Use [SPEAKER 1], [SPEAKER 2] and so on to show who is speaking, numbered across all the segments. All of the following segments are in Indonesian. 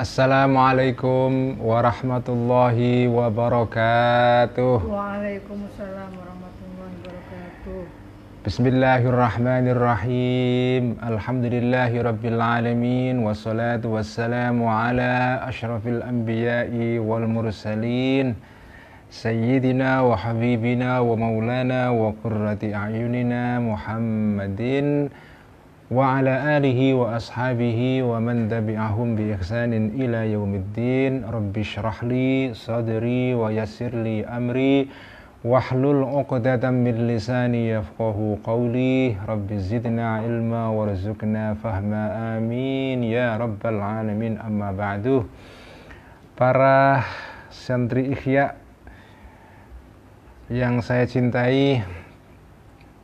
[SPEAKER 1] Assalamualaikum warahmatullahi wabarakatuh.
[SPEAKER 2] Waalaikumsalam warahmatullahi wabarakatuh.
[SPEAKER 1] Bismillahirrahmanirrahim. Alhamdulillahi rabbil alamin wassalatu wassalamu ala asyrafil anbiya'i wal mursalin sayyidina wa habibina wa maulana wa qurrati a'yunina Muhammadin wa ala alihi wa ashabihi wa man tabi'ahum bi ihsanin ila yaumiddin rabbi shrahli sadri wa yassir amri wahlul 'uqdatam min lisani yafqahu qawli rabbi zidna ilma warzuqna fahma amin ya rabbal alamin amma ba'du para santri ikhya yang saya cintai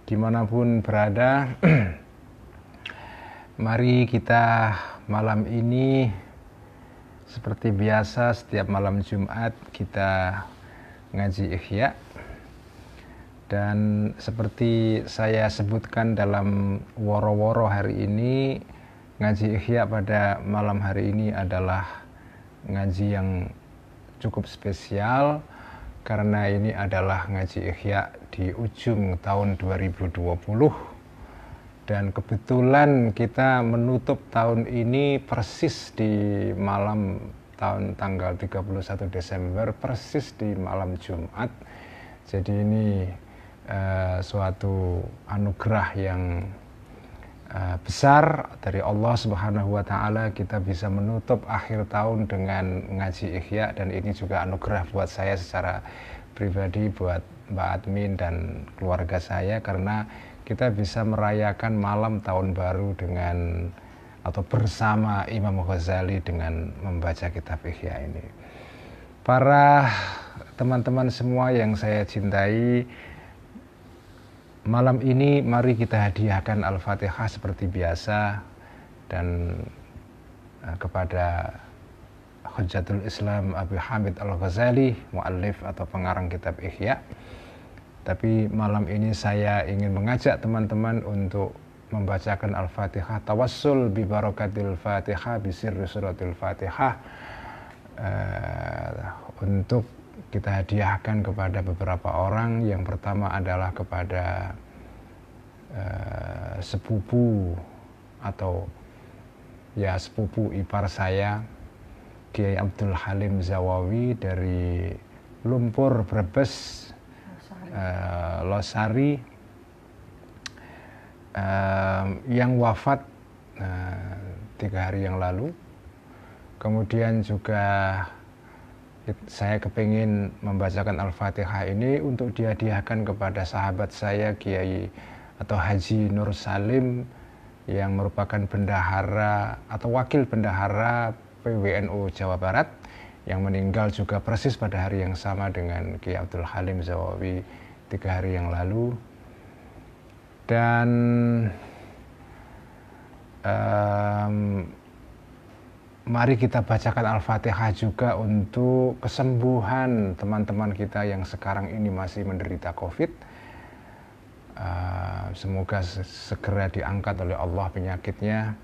[SPEAKER 1] dimanapun berada Mari kita malam ini seperti biasa setiap malam Jumat kita ngaji ikhya Dan seperti saya sebutkan dalam woro-woro hari ini, ngaji ikhya pada malam hari ini adalah ngaji yang cukup spesial karena ini adalah ngaji ikhya di ujung tahun 2020 dan kebetulan kita menutup tahun ini persis di malam tahun tanggal 31 Desember, persis di malam Jumat. Jadi ini uh, suatu anugerah yang uh, besar dari Allah Subhanahu wa taala kita bisa menutup akhir tahun dengan ngaji ikhya dan ini juga anugerah buat saya secara pribadi buat Mbak Admin dan keluarga saya karena kita bisa merayakan malam tahun baru dengan atau bersama Imam Ghazali dengan membaca kitab Ihya ini. Para teman-teman semua yang saya cintai, malam ini mari kita hadiahkan Al-Fatihah seperti biasa dan eh, kepada Hujatul Islam Abu Hamid Al-Ghazali, muallif atau pengarang kitab Ihya. Tapi malam ini saya ingin mengajak teman-teman untuk membacakan Al-Fatihah tawassul bi barakatil Fatihah bi sirri suratil Fatihah uh, untuk kita hadiahkan kepada beberapa orang. Yang pertama adalah kepada uh, sepupu atau ya sepupu ipar saya Kiai Abdul Halim Zawawi dari Lumpur Brebes Eh, Losari eh, yang wafat eh, tiga hari yang lalu. Kemudian juga saya kepingin membacakan Al-Fatihah ini untuk dihadiahkan kepada sahabat saya Kiai atau Haji Nur Salim yang merupakan bendahara atau wakil bendahara PWNU Jawa Barat yang meninggal juga persis pada hari yang sama dengan Ki Abdul Halim Zawawi tiga hari yang lalu dan um, mari kita bacakan Al-Fatihah juga untuk kesembuhan teman-teman kita yang sekarang ini masih menderita COVID. Uh, semoga segera diangkat oleh Allah penyakitnya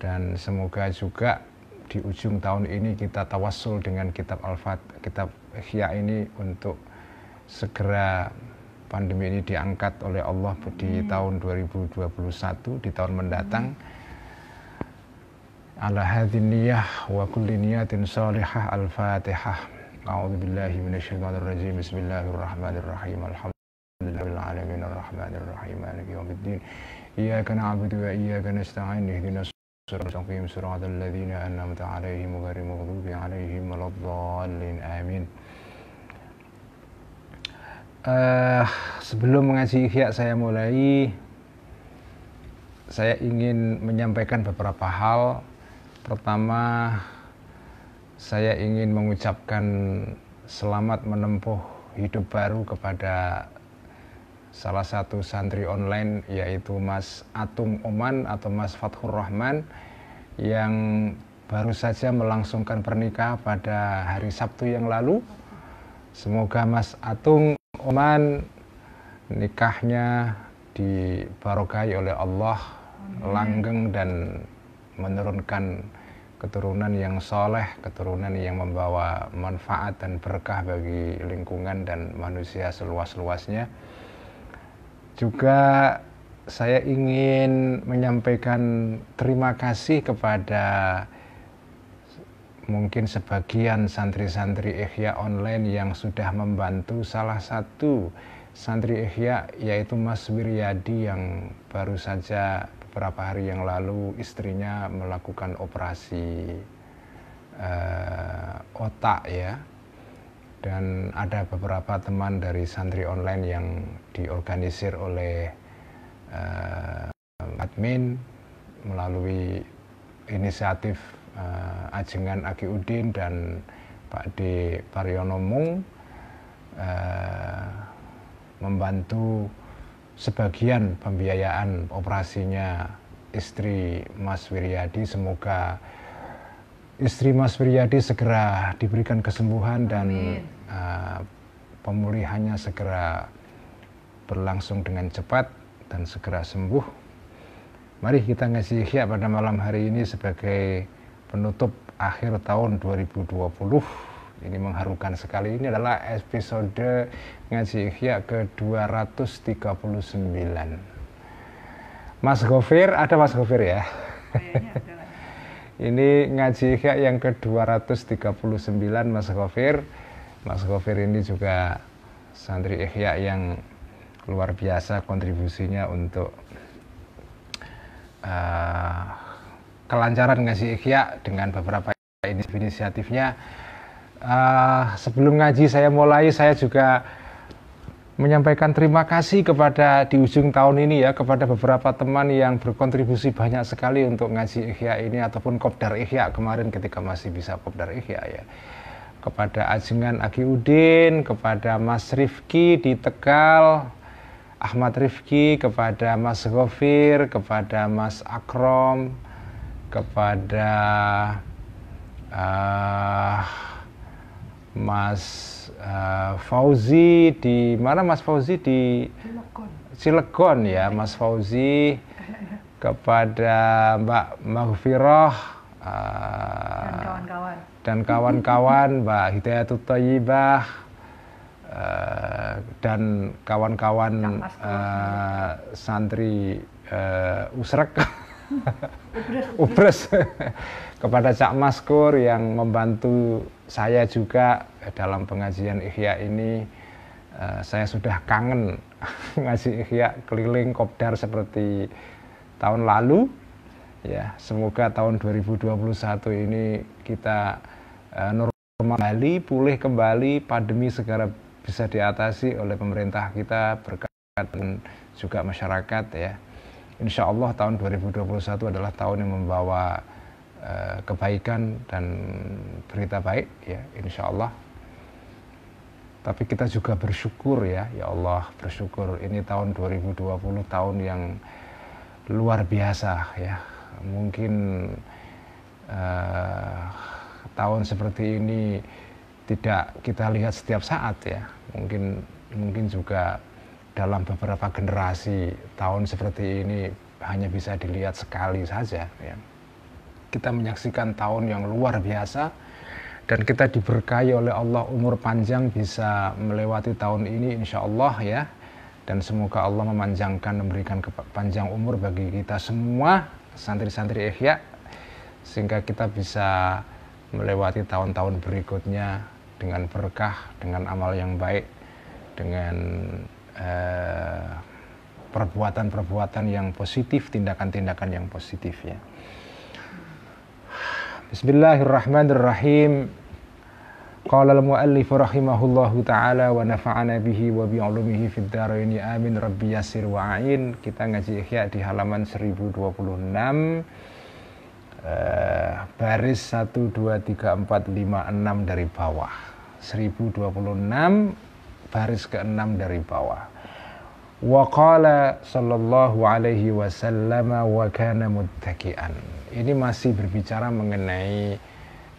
[SPEAKER 1] dan semoga juga di ujung tahun ini kita tawasul dengan kitab Al-Fat, kitab Ihya ini untuk segera pandemi ini diangkat oleh Allah di hmm. tahun 2021 di tahun hmm. mendatang. Ala hadhin niyah wa kulli niyatin salihah al-Fatihah. A'udhu billahi minasyaitonir rajim. Bismillahirrahmanirrahim. Alhamdulillahirrahmanirrahim. alamin arrahmanir rahim maliki yaumiddin. Iyyaka na'budu wa iyyaka nasta'in. Ihdinas uh, sebelum mengaji ikhya saya mulai saya ingin menyampaikan beberapa hal pertama saya ingin mengucapkan selamat menempuh hidup baru kepada salah satu santri online yaitu Mas Atum Oman atau Mas Fathur Rahman yang baru saja melangsungkan pernikah pada hari Sabtu yang lalu. Semoga Mas Atum Oman nikahnya dibarokai oleh Allah langgeng dan menurunkan keturunan yang soleh, keturunan yang membawa manfaat dan berkah bagi lingkungan dan manusia seluas-luasnya juga saya ingin menyampaikan terima kasih kepada mungkin sebagian santri-santri Ikhya online yang sudah membantu salah satu santri Ikhya yaitu Mas Wiryadi yang baru saja beberapa hari yang lalu istrinya melakukan operasi uh, otak ya dan ada beberapa teman dari santri online yang diorganisir oleh uh, admin melalui inisiatif uh, Ajengan Aki Udin dan Pak D. Paryono Mung uh, membantu sebagian pembiayaan operasinya istri Mas Wiryadi semoga istri Mas Priyadi segera diberikan kesembuhan dan uh, pemulihannya segera berlangsung dengan cepat dan segera sembuh. Mari kita ngasih ikhya pada malam hari ini sebagai penutup akhir tahun 2020. Ini mengharukan sekali. Ini adalah episode ngasih ikhya ke-239. Mas Gofir, ada Mas Gofir ya? Kayaknya ada. Ini ngaji ikhya yang ke-239 Mas kofir, Mas kofir ini juga santri ikhya yang luar biasa kontribusinya untuk uh, kelancaran ngaji ikhya dengan beberapa inisiatifnya. Uh, sebelum ngaji saya mulai, saya juga menyampaikan terima kasih kepada di ujung tahun ini ya kepada beberapa teman yang berkontribusi banyak sekali untuk ngaji iya ini ataupun Kopdar iya kemarin ketika masih bisa Kopdar iya ya kepada Ajengan Aki Udin, kepada Mas Rifki di Tegal, Ahmad Rifki, kepada Mas Gofir, kepada Mas Akrom, kepada uh, Mas uh, Fauzi di mana Mas Fauzi di Cilegon, Cilegon ya Mas Fauzi kepada Mbak Maghfirah uh, dan kawan-kawan Mbak Hidayatut Tayyibah uh, dan kawan-kawan uh, santri uh, Usrek Ubres kepada Cak Maskur yang membantu saya juga eh, dalam pengajian ikhya ini eh, saya sudah kangen ngaji ikhya keliling kopdar seperti tahun lalu ya semoga tahun 2021 ini kita eh, normal kembali pulih kembali pandemi segera bisa diatasi oleh pemerintah kita berkat dan juga masyarakat ya Insya Allah tahun 2021 adalah tahun yang membawa Eh, kebaikan dan berita baik ya insya Allah tapi kita juga bersyukur ya ya Allah bersyukur ini tahun 2020 tahun yang luar biasa ya mungkin uh, tahun seperti ini tidak kita lihat setiap saat ya mungkin mungkin juga dalam beberapa generasi tahun seperti ini hanya bisa dilihat sekali saja ya kita menyaksikan tahun yang luar biasa dan kita diberkahi oleh Allah umur panjang bisa melewati tahun ini insya Allah ya dan semoga Allah memanjangkan memberikan panjang umur bagi kita semua santri-santri ikhya sehingga kita bisa melewati tahun-tahun berikutnya dengan berkah dengan amal yang baik dengan perbuatan eh, perbuatan-perbuatan yang positif tindakan-tindakan yang positif ya Bismillahirrahmanirrahim. Qala al-muallif rahimahullahu taala wa nafa'ana bihi wa bi 'ulumihi fid dharain ya amin rabbi yassir wa a'in. Kita ngaji Ihya di halaman 1026 uh, eh, baris 1 2 3 4 5 6 dari bawah. 1026 baris ke-6 dari bawah. Wa qala sallallahu alaihi wasallam wa kana muttaki'an ini masih berbicara mengenai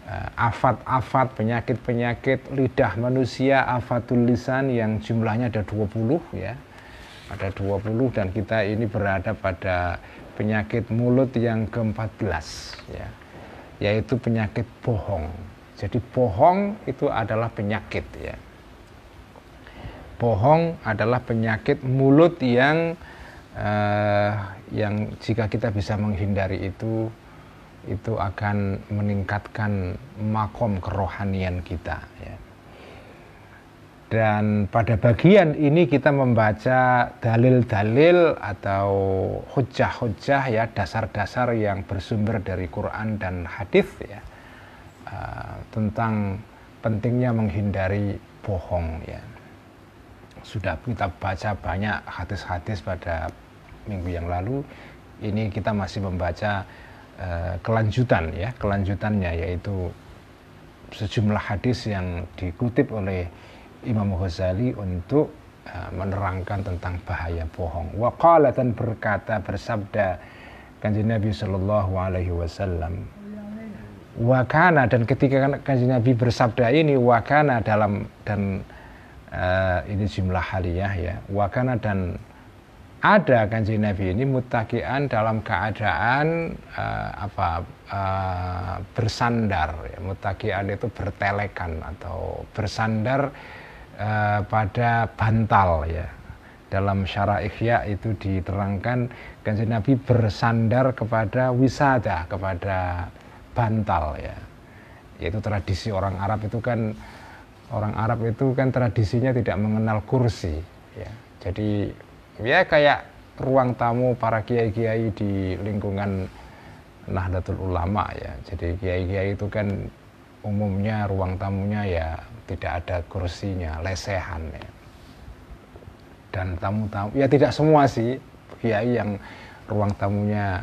[SPEAKER 1] eh, afat-afat, penyakit-penyakit lidah manusia, afatul lisan yang jumlahnya ada 20 ya. Ada 20 dan kita ini berada pada penyakit mulut yang ke-14 ya. Yaitu penyakit bohong. Jadi bohong itu adalah penyakit ya. Bohong adalah penyakit mulut yang uh, yang jika kita bisa menghindari itu itu akan meningkatkan makom kerohanian kita ya. Dan pada bagian ini kita membaca dalil-dalil atau hujah-hujah ya dasar-dasar yang bersumber dari Quran dan hadis ya uh, tentang pentingnya menghindari bohong ya. Sudah kita baca banyak hadis-hadis pada minggu yang lalu ini kita masih membaca uh, kelanjutan ya kelanjutannya yaitu sejumlah hadis yang dikutip oleh Imam Ghazali untuk uh, menerangkan tentang bahaya bohong. Waqala dan berkata bersabda Kanjeng Nabi Shallallahu alaihi wasallam wakana dan ketika kanjeng Nabi bersabda ini wakana dalam dan uh, ini jumlah haliyah ya wakana dan ada kanjeng Nabi ini mutakian dalam keadaan uh, apa uh, bersandar ya. mutakian itu bertelekan atau bersandar uh, pada bantal ya dalam syarah ikhya itu diterangkan kanjeng Nabi bersandar kepada wisada kepada bantal ya yaitu tradisi orang Arab itu kan orang Arab itu kan tradisinya tidak mengenal kursi ya jadi ya kayak ruang tamu para kiai-kiai di lingkungan Nahdlatul Ulama ya. Jadi kiai-kiai itu kan umumnya ruang tamunya ya tidak ada kursinya, lesehan ya. Dan tamu-tamu ya tidak semua sih kiai yang ruang tamunya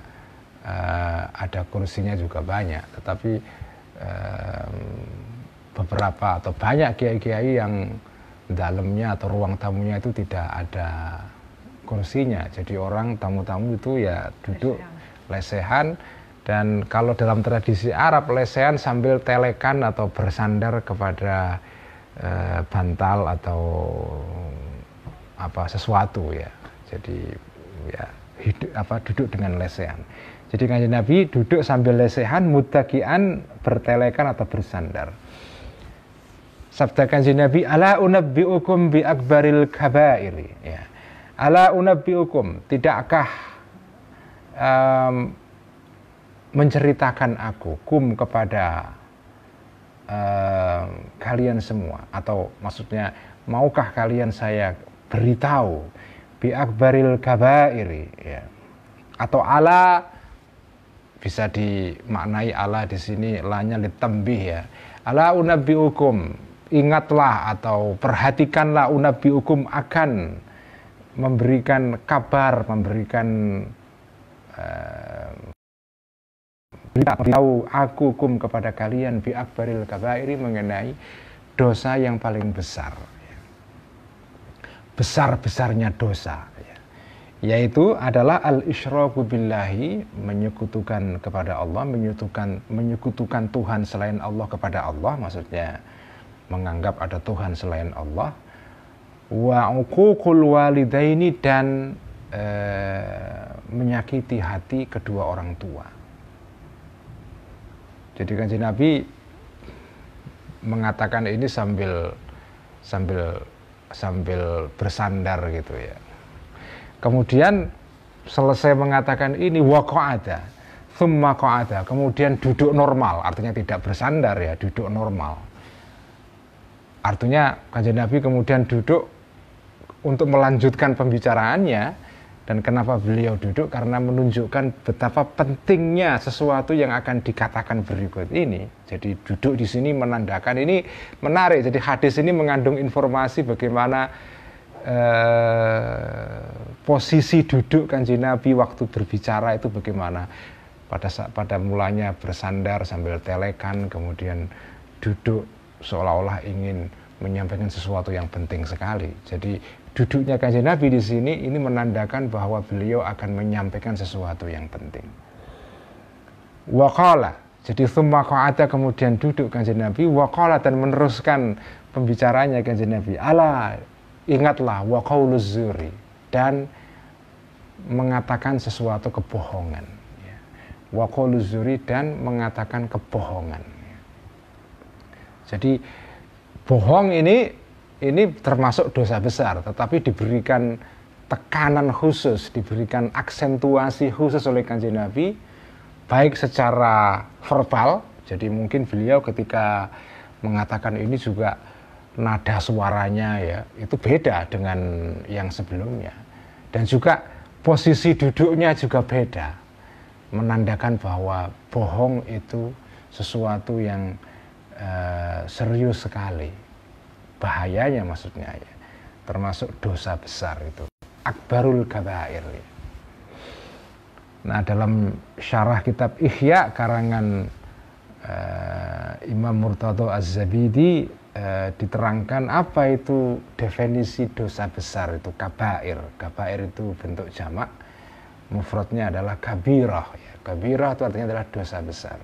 [SPEAKER 1] uh, ada kursinya juga banyak, tetapi uh, beberapa atau banyak kiai-kiai yang dalamnya atau ruang tamunya itu tidak ada kursinya. Jadi orang tamu-tamu itu ya duduk lesehan dan kalau dalam tradisi Arab lesehan sambil telekan atau bersandar kepada e, bantal atau apa sesuatu ya. Jadi ya hidup apa duduk dengan lesehan. Jadi kanjeng Nabi duduk sambil lesehan, mutakian, bertelekan atau bersandar. Sabda kanjeng Nabi, ala unabbiukum bi akbaril kabairi. Ya. Ala unabbiukum, tidakkah um, menceritakan aku kum kepada uh, kalian semua atau maksudnya maukah kalian saya beritahu bi akbaril kabairi ya. atau ala bisa dimaknai ala di sini lanya ditembih ya ala unabiukum ingatlah atau perhatikanlah unabiukum akan memberikan kabar, memberikan uh, beritahu aku kum kepada kalian bi akbaril kabairi mengenai dosa yang paling besar. Ya. Besar-besarnya dosa ya. yaitu adalah al isyraku billahi menyekutukan kepada Allah menyekutukan menyekutukan Tuhan selain Allah kepada Allah maksudnya menganggap ada Tuhan selain Allah wa uququl walidaini dan e, menyakiti hati kedua orang tua. Jadi kan Nabi mengatakan ini sambil sambil sambil bersandar gitu ya. Kemudian selesai mengatakan ini ada, thumma ada, kemudian duduk normal, artinya tidak bersandar ya, duduk normal. Artinya kanjeng Nabi kemudian duduk untuk melanjutkan pembicaraannya dan kenapa beliau duduk karena menunjukkan betapa pentingnya sesuatu yang akan dikatakan berikut ini. Jadi duduk di sini menandakan ini menarik. Jadi hadis ini mengandung informasi bagaimana eh, posisi duduk kanji Nabi waktu berbicara itu bagaimana. Pada pada mulanya bersandar sambil telekan kemudian duduk seolah-olah ingin menyampaikan sesuatu yang penting sekali. Jadi duduknya kanjeng Nabi di sini ini menandakan bahwa beliau akan menyampaikan sesuatu yang penting. Wakala, jadi thumma ada kemudian duduk kanjeng Nabi, wakala dan meneruskan pembicaranya kanjeng Nabi. Allah ingatlah wa zuri dan mengatakan sesuatu kebohongan. Wa zuri dan mengatakan kebohongan. Jadi bohong ini ini termasuk dosa besar, tetapi diberikan tekanan khusus, diberikan aksentuasi khusus oleh kanjeng Nabi, baik secara verbal, jadi mungkin beliau ketika mengatakan ini juga nada suaranya ya, itu beda dengan yang sebelumnya. Dan juga posisi duduknya juga beda, menandakan bahwa bohong itu sesuatu yang uh, serius sekali bahayanya maksudnya ya termasuk dosa besar itu akbarul kabair ya. nah dalam syarah kitab ihya karangan uh, Imam Murtado Az-Zabidi uh, diterangkan apa itu definisi dosa besar itu kabair kabair itu bentuk jamak mufradnya adalah kabirah ya. kabirah itu artinya adalah dosa besar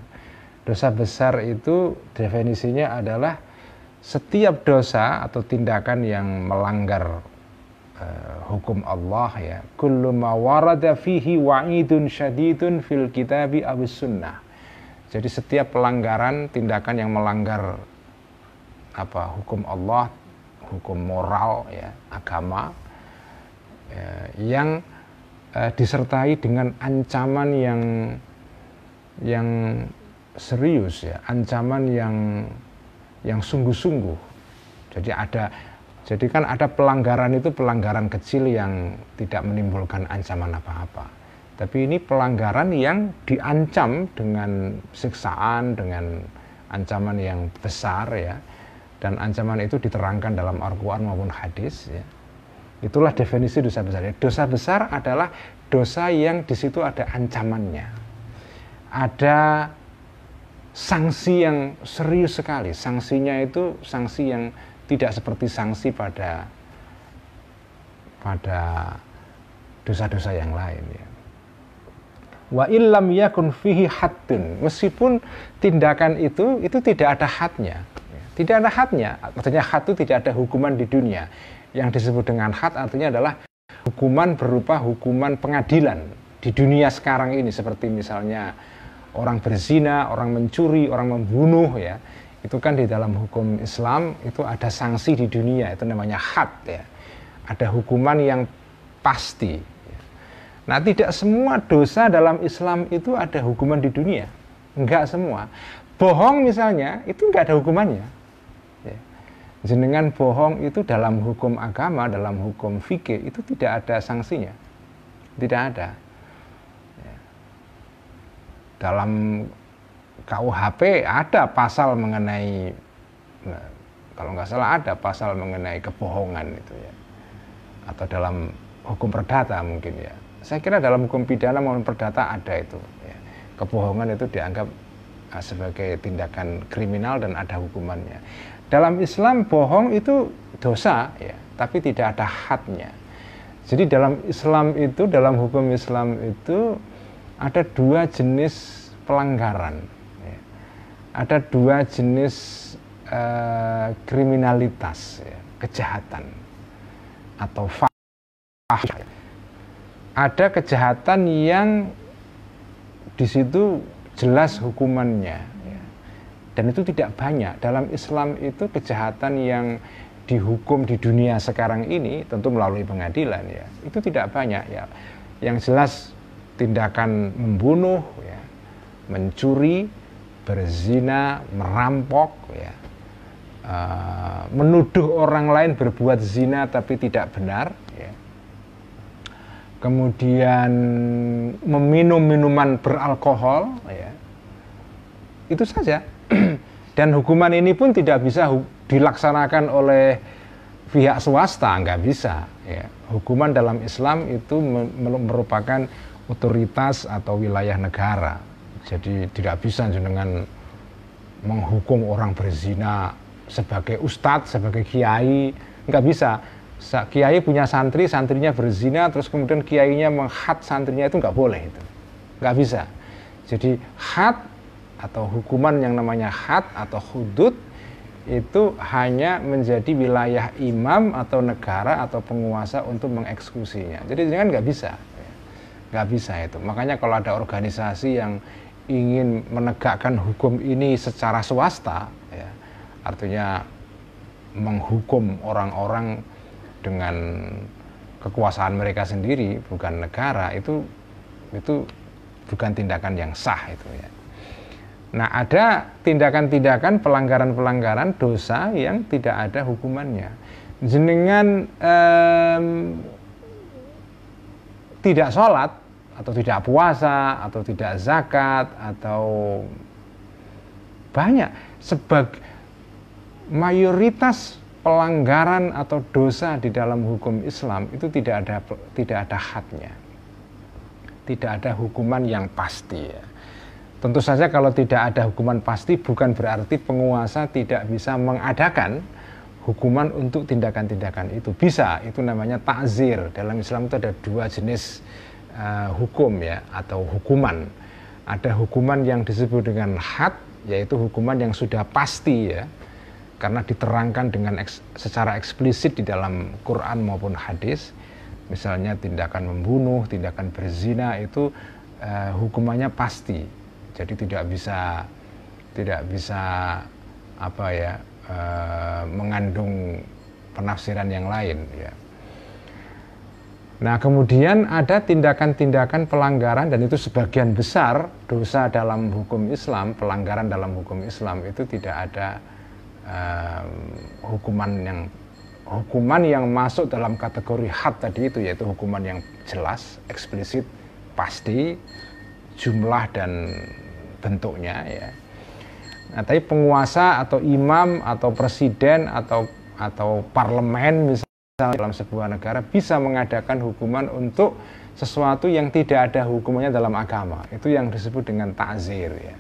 [SPEAKER 1] dosa besar itu definisinya adalah setiap dosa atau tindakan yang melanggar uh, hukum Allah ya kullu ma warada fihi wa'idun syadidun fil kitabi aw sunnah jadi setiap pelanggaran tindakan yang melanggar apa hukum Allah hukum moral ya agama ya, yang uh, disertai dengan ancaman yang yang serius ya ancaman yang yang sungguh-sungguh. Jadi ada jadi kan ada pelanggaran itu pelanggaran kecil yang tidak menimbulkan ancaman apa-apa. Tapi ini pelanggaran yang diancam dengan siksaan, dengan ancaman yang besar ya. Dan ancaman itu diterangkan dalam Al-Quran maupun hadis ya. Itulah definisi dosa besar. Ya, dosa besar adalah dosa yang di situ ada ancamannya. Ada sanksi yang serius sekali. Sanksinya itu sanksi yang tidak seperti sanksi pada pada dosa-dosa yang lain ya. Wa illam yakun fihi haddun. Meskipun tindakan itu itu tidak ada hadnya. Ya. Tidak ada hadnya. Artinya had itu tidak ada hukuman di dunia. Yang disebut dengan had artinya adalah hukuman berupa hukuman pengadilan di dunia sekarang ini seperti misalnya orang berzina, orang mencuri, orang membunuh ya. Itu kan di dalam hukum Islam itu ada sanksi di dunia, itu namanya had ya. Ada hukuman yang pasti. Nah, tidak semua dosa dalam Islam itu ada hukuman di dunia. Enggak semua. Bohong misalnya, itu enggak ada hukumannya. Ya. Jenengan bohong itu dalam hukum agama, dalam hukum fikih itu tidak ada sanksinya. Tidak ada dalam KUHP ada pasal mengenai nah, kalau nggak salah ada pasal mengenai kebohongan itu ya atau dalam hukum perdata mungkin ya saya kira dalam hukum pidana maupun perdata ada itu ya. kebohongan itu dianggap ah, sebagai tindakan kriminal dan ada hukumannya dalam Islam bohong itu dosa ya tapi tidak ada hadnya jadi dalam Islam itu dalam hukum Islam itu ada dua jenis pelanggaran, ya. ada dua jenis uh, kriminalitas, ya, kejahatan atau fah. Ada kejahatan yang di situ jelas hukumannya, ya. dan itu tidak banyak dalam Islam itu kejahatan yang dihukum di dunia sekarang ini tentu melalui pengadilan ya itu tidak banyak ya yang jelas tindakan membunuh, ya, mencuri, berzina, merampok, ya, uh, menuduh orang lain berbuat zina tapi tidak benar, ya. kemudian meminum minuman beralkohol, ya. itu saja. Dan hukuman ini pun tidak bisa dilaksanakan oleh pihak swasta, nggak bisa. Ya. Hukuman dalam Islam itu merupakan otoritas atau wilayah negara. Jadi tidak bisa dengan menghukum orang berzina sebagai ustadz, sebagai kiai, nggak bisa. Kiai punya santri, santrinya berzina, terus kemudian kiainya menghat santrinya itu nggak boleh itu, nggak bisa. Jadi hat atau hukuman yang namanya hat atau hudud itu hanya menjadi wilayah imam atau negara atau penguasa untuk mengeksekusinya. Jadi jangan nggak bisa nggak bisa itu makanya kalau ada organisasi yang ingin menegakkan hukum ini secara swasta ya, artinya menghukum orang-orang dengan kekuasaan mereka sendiri bukan negara itu itu bukan tindakan yang sah itu ya. Nah, ada tindakan-tindakan pelanggaran-pelanggaran dosa yang tidak ada hukumannya. Jenengan eh, tidak sholat atau tidak puasa atau tidak zakat atau banyak sebagai mayoritas pelanggaran atau dosa di dalam hukum Islam itu tidak ada tidak ada hadnya tidak ada hukuman yang pasti ya. Tentu saja kalau tidak ada hukuman pasti bukan berarti penguasa tidak bisa mengadakan hukuman untuk tindakan-tindakan itu. Bisa, itu namanya takzir. Dalam Islam itu ada dua jenis uh, hukum ya atau hukuman. Ada hukuman yang disebut dengan had yaitu hukuman yang sudah pasti ya karena diterangkan dengan eks, secara eksplisit di dalam Quran maupun hadis misalnya tindakan membunuh, tindakan berzina itu uh, hukumannya pasti. Jadi tidak bisa tidak bisa apa ya uh, mengandung penafsiran yang lain ya. Nah, kemudian ada tindakan-tindakan pelanggaran dan itu sebagian besar dosa dalam hukum Islam, pelanggaran dalam hukum Islam itu tidak ada eh, hukuman yang hukuman yang masuk dalam kategori had tadi itu yaitu hukuman yang jelas, eksplisit, pasti jumlah dan bentuknya ya. Nah, tapi penguasa atau imam atau presiden atau atau parlemen misalnya dalam sebuah negara bisa mengadakan hukuman untuk sesuatu yang tidak ada hukumannya dalam agama. Itu yang disebut dengan takzir ya.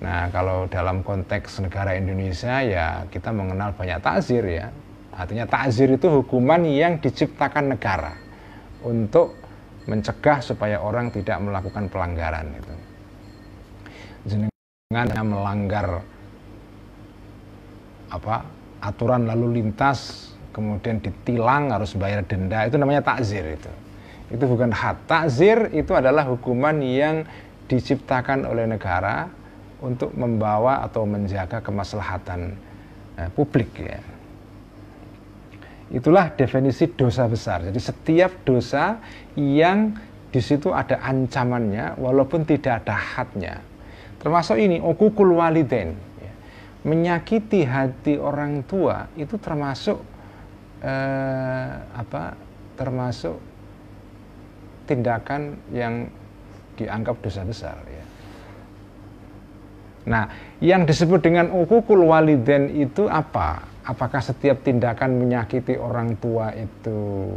[SPEAKER 1] Nah, kalau dalam konteks negara Indonesia ya kita mengenal banyak takzir ya. Artinya takzir itu hukuman yang diciptakan negara untuk mencegah supaya orang tidak melakukan pelanggaran itu. Jenengan melanggar apa aturan lalu lintas kemudian ditilang harus bayar denda itu namanya takzir itu itu bukan hak takzir itu adalah hukuman yang diciptakan oleh negara untuk membawa atau menjaga kemaslahatan eh, publik ya itulah definisi dosa besar jadi setiap dosa yang di situ ada ancamannya walaupun tidak ada hatnya termasuk ini okukul waliden ya. menyakiti hati orang tua itu termasuk eh, apa termasuk tindakan yang dianggap dosa besar ya. Nah, yang disebut dengan ukukul waliden itu apa? Apakah setiap tindakan menyakiti orang tua itu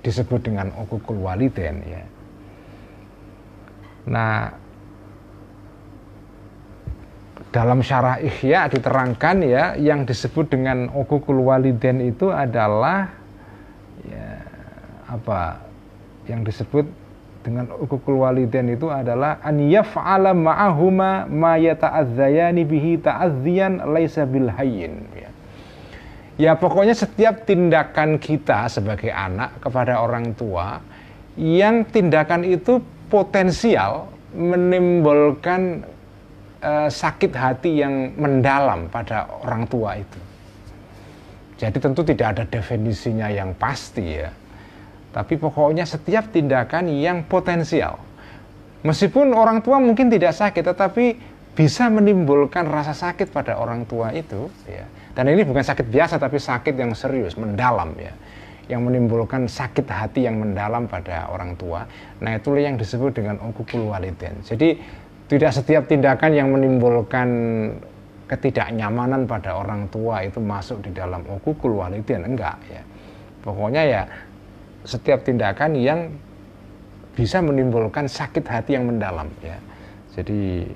[SPEAKER 1] disebut dengan ukukul waliden ya? Nah, dalam syarah Ihya diterangkan ya yang disebut dengan ukukul waliden itu adalah ya, apa yang disebut dengan ukukul waliden itu adalah an yaf'ala ma'ahuma ma yata'adzayani bihi ta'adzian laisa bil hayyin ya. ya pokoknya setiap tindakan kita sebagai anak kepada orang tua yang tindakan itu potensial menimbulkan Eh, sakit hati yang mendalam pada orang tua itu. Jadi tentu tidak ada definisinya yang pasti ya. Tapi pokoknya setiap tindakan yang potensial. Meskipun orang tua mungkin tidak sakit tetapi bisa menimbulkan rasa sakit pada orang tua itu ya. Dan ini bukan sakit biasa tapi sakit yang serius, mendalam ya. Yang menimbulkan sakit hati yang mendalam pada orang tua. Nah, itulah yang disebut dengan waliden. Jadi tidak setiap tindakan yang menimbulkan ketidaknyamanan pada orang tua itu masuk di dalam ukukul oh, walidin ya, enggak ya pokoknya ya setiap tindakan yang bisa menimbulkan sakit hati yang mendalam ya jadi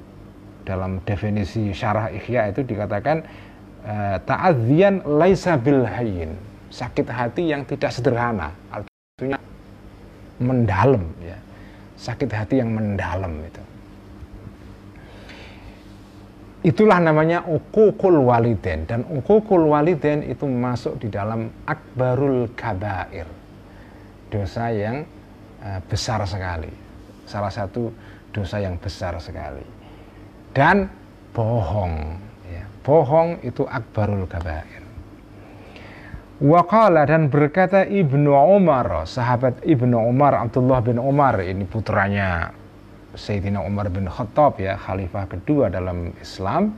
[SPEAKER 1] dalam definisi syarah ikhya itu dikatakan eh, ta'adzian laisa bil sakit hati yang tidak sederhana artinya mendalam ya sakit hati yang mendalam itu Itulah namanya ukukul waliden dan ukukul waliden itu masuk di dalam akbarul kabair. Dosa yang eh, besar sekali. Salah satu dosa yang besar sekali. Dan bohong. Ya, bohong itu akbarul kabair. Waqala dan berkata Ibnu Umar, sahabat Ibnu Umar, Abdullah bin Umar, ini putranya Sayyidina Umar bin Khattab ya khalifah kedua dalam Islam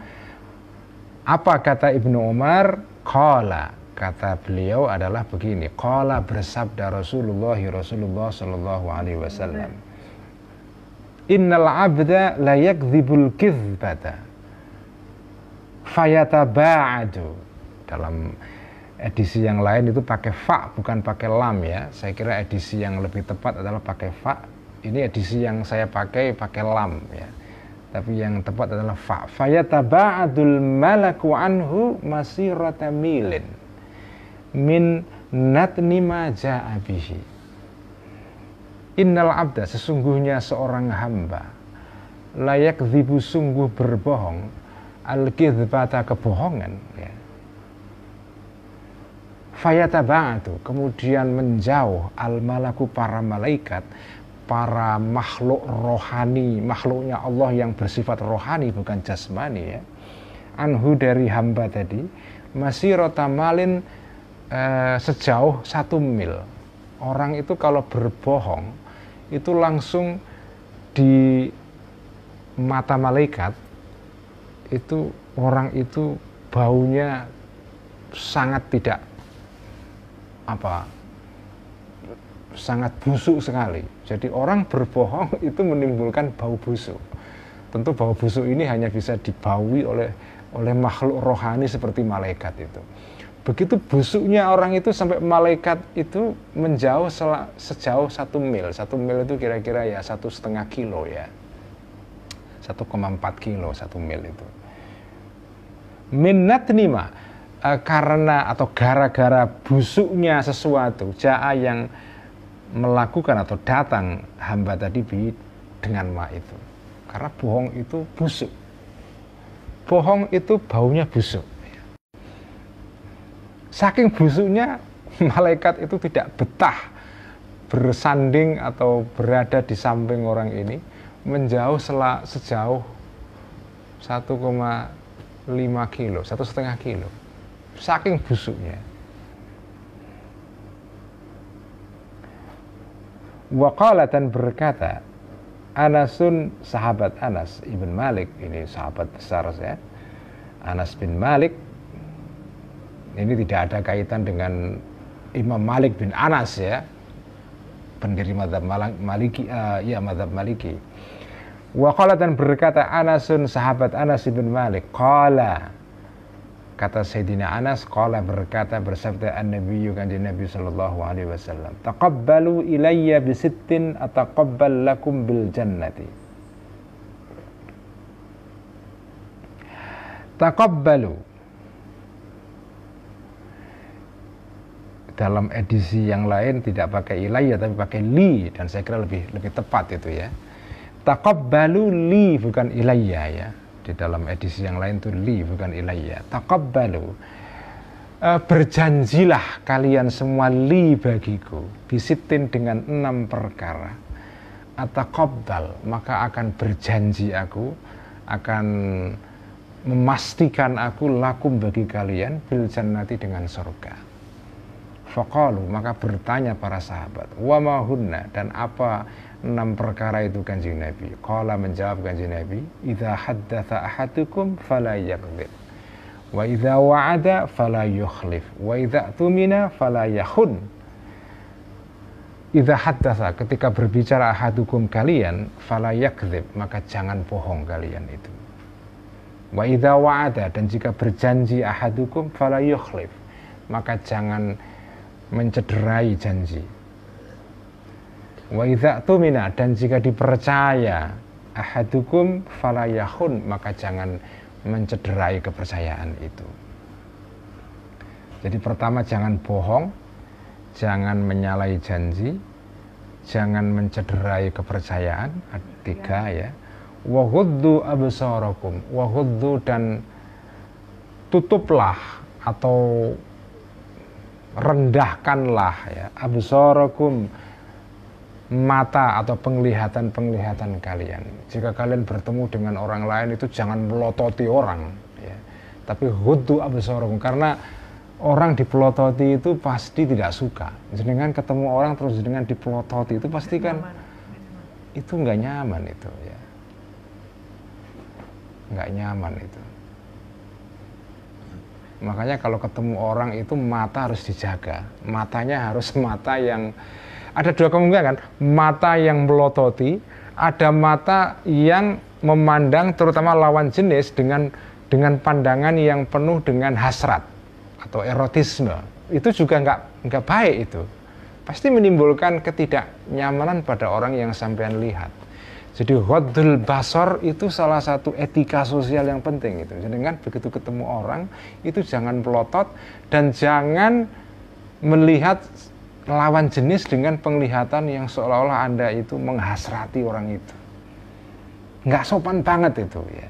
[SPEAKER 1] apa kata Ibnu Umar qala kata beliau adalah begini qala bersabda Rasulullah Rasulullah sallallahu alaihi wasallam innal abda la yakdhibul kizbata fayataba'adu dalam edisi yang lain itu pakai fa bukan pakai lam ya saya kira edisi yang lebih tepat adalah pakai fa ini edisi yang saya pakai pakai lam ya tapi yang tepat adalah fa fayataba'adul malaku anhu masirata milin min natni ma ja'a bihi innal abda sesungguhnya seorang hamba layak zibu sungguh berbohong al kidbata kebohongan ya. fayataba'atu kemudian menjauh al malaku para malaikat para makhluk rohani, makhluknya Allah yang bersifat rohani bukan jasmani ya. Anhu dari hamba tadi, masih rotamalin eh, sejauh satu mil. Orang itu kalau berbohong itu langsung di mata malaikat itu orang itu baunya sangat tidak apa sangat busuk sekali. Jadi orang berbohong itu menimbulkan bau busuk. Tentu bau busuk ini hanya bisa dibawi oleh oleh makhluk rohani seperti malaikat itu. Begitu busuknya orang itu sampai malaikat itu menjauh sel- sejauh satu mil. Satu mil itu kira-kira ya satu setengah kilo ya. 1,4 kilo satu mil itu. Minat nima eh, karena atau gara-gara busuknya sesuatu jaa yang melakukan atau datang hamba tadi bi dengan ma itu. Karena bohong itu busuk. Bohong itu baunya busuk. Saking busuknya malaikat itu tidak betah bersanding atau berada di samping orang ini menjauh sela, sejauh 1,5 kilo, satu setengah kilo, saking busuknya. Wakala dan berkata, Anasun sahabat Anas ibn Malik, ini sahabat besar saya, Anas bin Malik, ini tidak ada kaitan dengan Imam Malik bin Anas ya, pendiri madhab Maliki, uh, ya madhab Maliki. Wakala dan berkata Anasun sahabat Anas ibn Malik, Qala, Kata Sayyidina Anas, qala berkata bersabda an-nabiyyu kanji Nabi sallallahu alaihi wasallam, "Taqabbalu ilayya bi sittin ataqabbal lakum bil jannati." Taqabbalu dalam edisi yang lain tidak pakai ilayya tapi pakai li dan saya kira lebih lebih tepat itu ya. Taqabbalu li bukan ilayya ya di dalam edisi yang lain tuh li bukan ilayya takabbalu e, eh, berjanjilah kalian semua li bagiku bisitin dengan enam perkara atakabbal maka akan berjanji aku akan memastikan aku lakum bagi kalian bil nanti dengan surga faqalu maka bertanya para sahabat wa mahunna dan apa enam perkara itu kanjeng Nabi. kala menjawab kanjeng Nabi, "Idza haddatha ahadukum fala yakdzib. Wa idza wa'ada fala yukhlif. Wa idza tumina fala yakhun." Idza haddatha ketika berbicara ahadukum kalian fala yakdzib, maka jangan bohong kalian itu. Wa idza wa'ada dan jika berjanji ahadukum fala yukhlif, maka jangan mencederai janji Wa idza tumina dan jika dipercaya ahadukum falayahun maka jangan mencederai kepercayaan itu. Jadi pertama jangan bohong, jangan menyalahi janji, jangan mencederai kepercayaan. Tiga iya. ya. Wahuddu absarakum, wahuddu dan tutuplah atau rendahkanlah ya absarakum mata atau penglihatan-penglihatan kalian. Jika kalian bertemu dengan orang lain itu jangan melototi orang, ya. tapi hudu absorum karena orang dipelototi itu pasti tidak suka. Dengan ketemu orang terus dengan dipelototi itu pasti kan itu nggak nyaman itu ya, nggak nyaman itu. Makanya kalau ketemu orang itu mata harus dijaga, matanya harus mata yang ada dua kemungkinan kan mata yang melototi ada mata yang memandang terutama lawan jenis dengan dengan pandangan yang penuh dengan hasrat atau erotisme itu juga nggak nggak baik itu pasti menimbulkan ketidaknyamanan pada orang yang sampean lihat jadi wadul basor itu salah satu etika sosial yang penting itu. Jadi kan begitu ketemu orang itu jangan pelotot dan jangan melihat lawan jenis dengan penglihatan yang seolah-olah Anda itu menghasrati orang itu. Nggak sopan banget itu ya.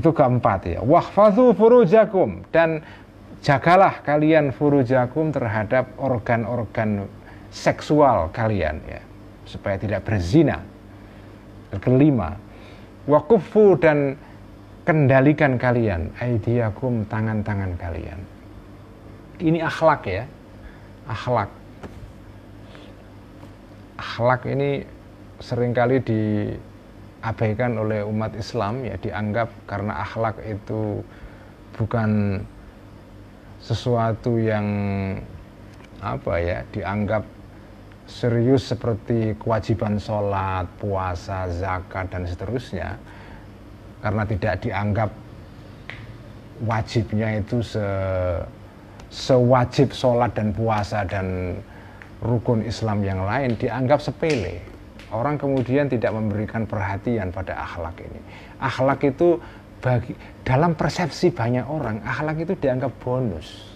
[SPEAKER 1] Itu keempat ya. Wahfadhu furujakum dan jagalah kalian furujakum terhadap organ-organ seksual kalian ya supaya tidak berzina. Kelima, wakufu dan kendalikan kalian aidiakum tangan-tangan kalian. Ini akhlak ya akhlak. Akhlak ini seringkali diabaikan oleh umat Islam ya dianggap karena akhlak itu bukan sesuatu yang apa ya dianggap serius seperti kewajiban sholat, puasa, zakat dan seterusnya karena tidak dianggap wajibnya itu se sewajib sholat dan puasa dan rukun Islam yang lain dianggap sepele. Orang kemudian tidak memberikan perhatian pada akhlak ini. Akhlak itu bagi dalam persepsi banyak orang, akhlak itu dianggap bonus.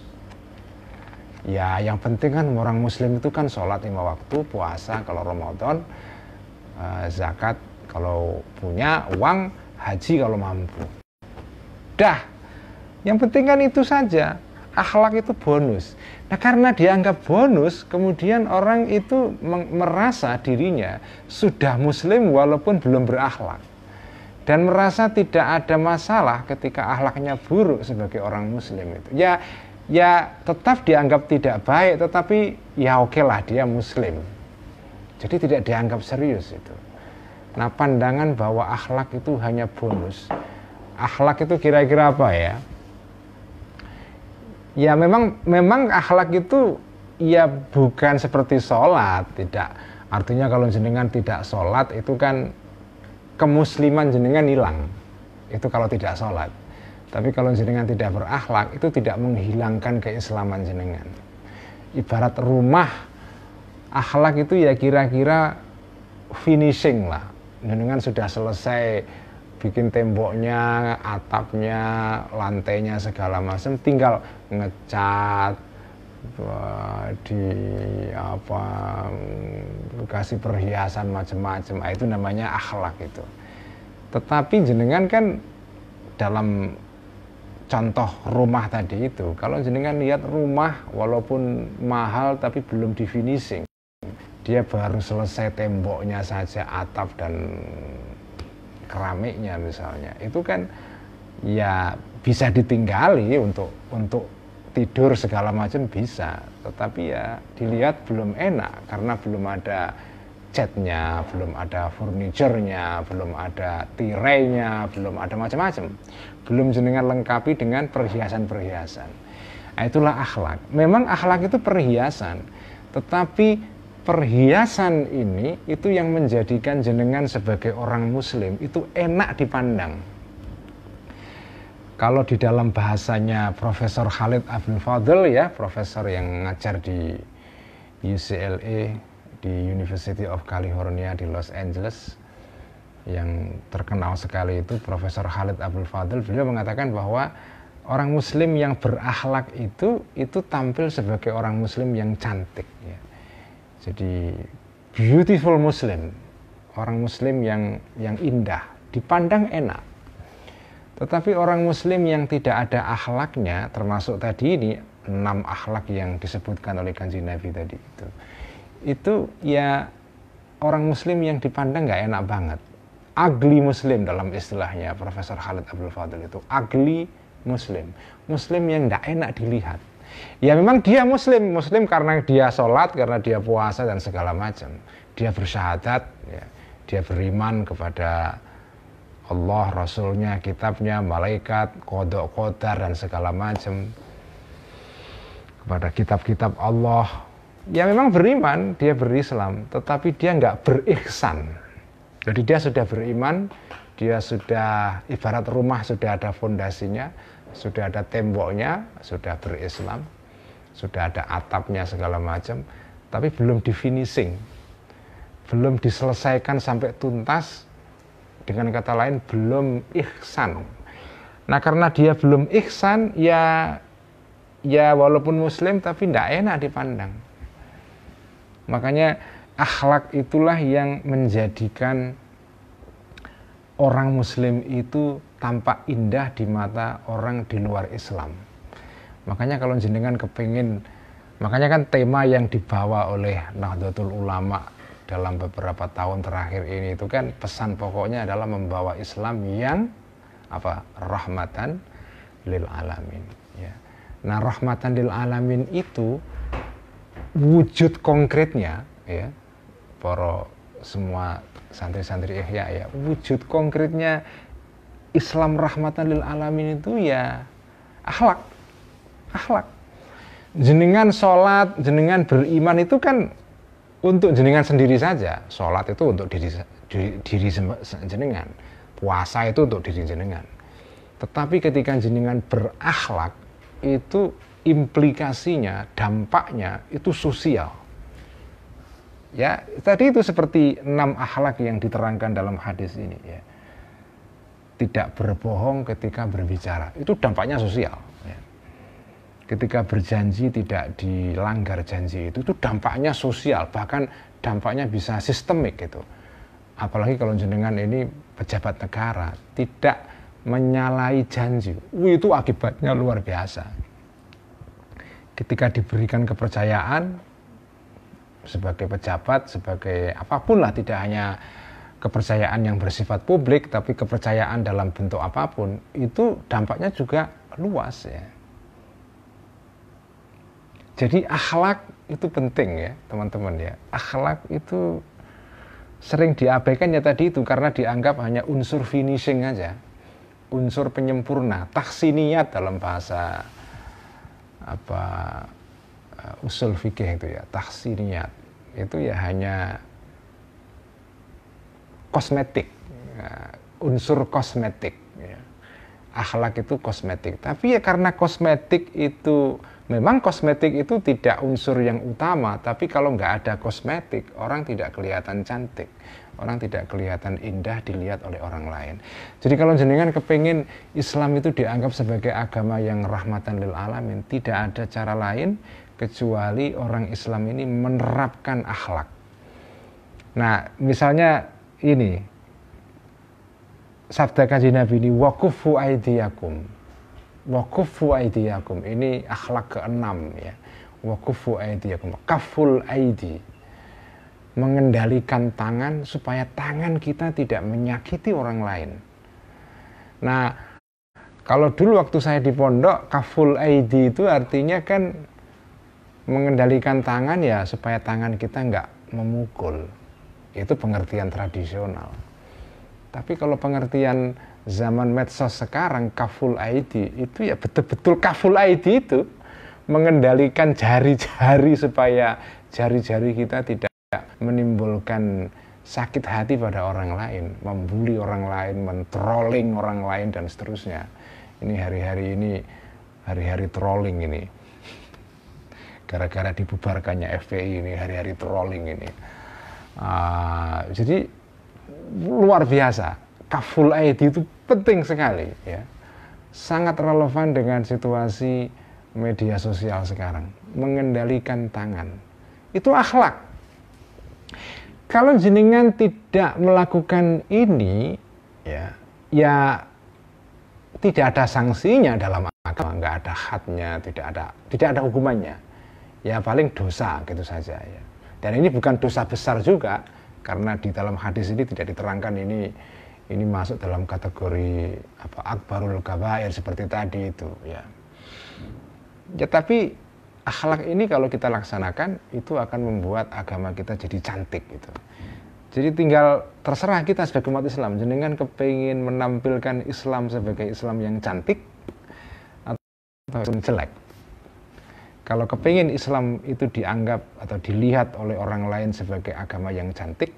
[SPEAKER 1] Ya, yang penting kan orang muslim itu kan sholat lima waktu, puasa kalau Ramadan, eh, zakat kalau punya, uang, haji kalau mampu. Dah, yang penting kan itu saja akhlak itu bonus. Nah, karena dianggap bonus, kemudian orang itu merasa dirinya sudah muslim walaupun belum berakhlak. Dan merasa tidak ada masalah ketika akhlaknya buruk sebagai orang muslim itu. Ya ya tetap dianggap tidak baik tetapi ya oke lah dia muslim. Jadi tidak dianggap serius itu. Nah, pandangan bahwa akhlak itu hanya bonus. Akhlak itu kira-kira apa ya? ya memang memang akhlak itu ya bukan seperti sholat tidak artinya kalau jenengan tidak sholat itu kan kemusliman jenengan hilang itu kalau tidak sholat tapi kalau jenengan tidak berakhlak itu tidak menghilangkan keislaman jenengan ibarat rumah akhlak itu ya kira-kira finishing lah jenengan sudah selesai bikin temboknya, atapnya, lantainya segala macam, tinggal ngecat eh, di apa kasih perhiasan macam-macam. Ah, itu namanya akhlak itu. Tetapi jenengan kan dalam contoh rumah tadi itu, kalau jenengan lihat rumah walaupun mahal tapi belum di finishing, dia baru selesai temboknya saja, atap dan keramiknya misalnya itu kan ya bisa ditinggali untuk untuk tidur segala macam bisa tetapi ya dilihat belum enak karena belum ada catnya, belum ada furniturnya, belum ada tirainya, belum ada macam-macam. Belum jenengan lengkapi dengan perhiasan-perhiasan. Nah, itulah akhlak. Memang akhlak itu perhiasan, tetapi perhiasan ini itu yang menjadikan jenengan sebagai orang muslim itu enak dipandang. Kalau di dalam bahasanya Profesor Khalid Abdul Fadl ya, profesor yang ngajar di UCLA di University of California di Los Angeles yang terkenal sekali itu Profesor Khalid Abdul Fadl beliau mengatakan bahwa orang muslim yang berakhlak itu itu tampil sebagai orang muslim yang cantik ya jadi beautiful muslim, orang muslim yang yang indah, dipandang enak. Tetapi orang muslim yang tidak ada akhlaknya, termasuk tadi ini enam akhlak yang disebutkan oleh kanji Nabi tadi itu, itu ya orang muslim yang dipandang nggak enak banget. Agli muslim dalam istilahnya Profesor Khalid Abdul Fadl itu, agli muslim, muslim yang nggak enak dilihat. Ya memang dia muslim, muslim karena dia sholat, karena dia puasa dan segala macam. Dia bersyahadat, ya. dia beriman kepada Allah, Rasulnya, kitabnya, malaikat, kodok kodar dan segala macam. Kepada kitab-kitab Allah. Ya memang beriman, dia berislam, tetapi dia nggak berikhsan Jadi dia sudah beriman, dia sudah ibarat rumah sudah ada fondasinya, sudah ada temboknya, sudah berislam, sudah ada atapnya segala macam, tapi belum di finishing, belum diselesaikan sampai tuntas, dengan kata lain belum ihsan. Nah karena dia belum ihsan, ya ya walaupun muslim tapi tidak enak dipandang. Makanya akhlak itulah yang menjadikan orang muslim itu tampak indah di mata orang di luar Islam. Makanya kalau jenengan kepingin, makanya kan tema yang dibawa oleh Nahdlatul Ulama dalam beberapa tahun terakhir ini itu kan pesan pokoknya adalah membawa Islam yang apa rahmatan lil alamin ya. Nah, rahmatan lil alamin itu wujud konkretnya ya para semua santri-santri Ihya ya wujud konkretnya Islam rahmatan lil alamin itu ya akhlak akhlak jenengan sholat jenengan beriman itu kan untuk jenengan sendiri saja sholat itu untuk diri diri, diri jenengan puasa itu untuk diri jenengan tetapi ketika jenengan berakhlak itu implikasinya dampaknya itu sosial ya tadi itu seperti enam akhlak yang diterangkan dalam hadis ini ya tidak berbohong ketika berbicara. Itu dampaknya sosial. Ya. Ketika berjanji tidak dilanggar janji itu, itu dampaknya sosial, bahkan dampaknya bisa sistemik gitu. Apalagi kalau jenengan ini pejabat negara, tidak menyalahi janji. Wih, itu akibatnya luar biasa. Ketika diberikan kepercayaan sebagai pejabat, sebagai apapun lah, tidak hanya kepercayaan yang bersifat publik tapi kepercayaan dalam bentuk apapun itu dampaknya juga luas ya. Jadi akhlak itu penting ya teman-teman ya. Akhlak itu sering diabaikan ya tadi itu karena dianggap hanya unsur finishing aja. Unsur penyempurna, taksiniat dalam bahasa apa eh, usul fikih itu ya, taksiniat Itu ya hanya kosmetik, ya, unsur kosmetik. Ya. Akhlak itu kosmetik. Tapi ya karena kosmetik itu memang kosmetik itu tidak unsur yang utama, tapi kalau nggak ada kosmetik, orang tidak kelihatan cantik, orang tidak kelihatan indah dilihat oleh orang lain. Jadi kalau jenengan kepingin Islam itu dianggap sebagai agama yang rahmatan lil alamin, tidak ada cara lain kecuali orang Islam ini menerapkan akhlak. Nah, misalnya ini sabda kaji Nabi ini wakufu aidiyakum wakufu aidiyakum ini akhlak keenam ya wakufu aidiyakum kaful aidi mengendalikan tangan supaya tangan kita tidak menyakiti orang lain nah kalau dulu waktu saya di pondok kaful aidi itu artinya kan mengendalikan tangan ya supaya tangan kita nggak memukul itu pengertian tradisional. Tapi kalau pengertian zaman medsos sekarang kaful ID itu ya betul-betul kaful ID itu mengendalikan jari-jari supaya jari-jari kita tidak menimbulkan sakit hati pada orang lain, membuli orang lain, mentrolling orang lain dan seterusnya. Ini hari-hari ini hari-hari trolling ini. Gara-gara dibubarkannya FPI ini hari-hari trolling ini. Uh, jadi luar biasa. Kaful ID itu penting sekali ya. Sangat relevan dengan situasi media sosial sekarang. Mengendalikan tangan. Itu akhlak. Kalau jenengan tidak melakukan ini ya, ya tidak ada sanksinya dalam agama, nggak ada hatnya, tidak ada tidak ada hukumannya. Ya paling dosa gitu saja ya. Dan ini bukan dosa besar juga karena di dalam hadis ini tidak diterangkan ini ini masuk dalam kategori apa akbarul kabair seperti tadi itu ya. Ya tapi akhlak ini kalau kita laksanakan itu akan membuat agama kita jadi cantik gitu. Jadi tinggal terserah kita sebagai umat Islam. Jenengan kepingin menampilkan Islam sebagai Islam yang cantik atau jelek. Kalau kepingin Islam itu dianggap atau dilihat oleh orang lain sebagai agama yang cantik,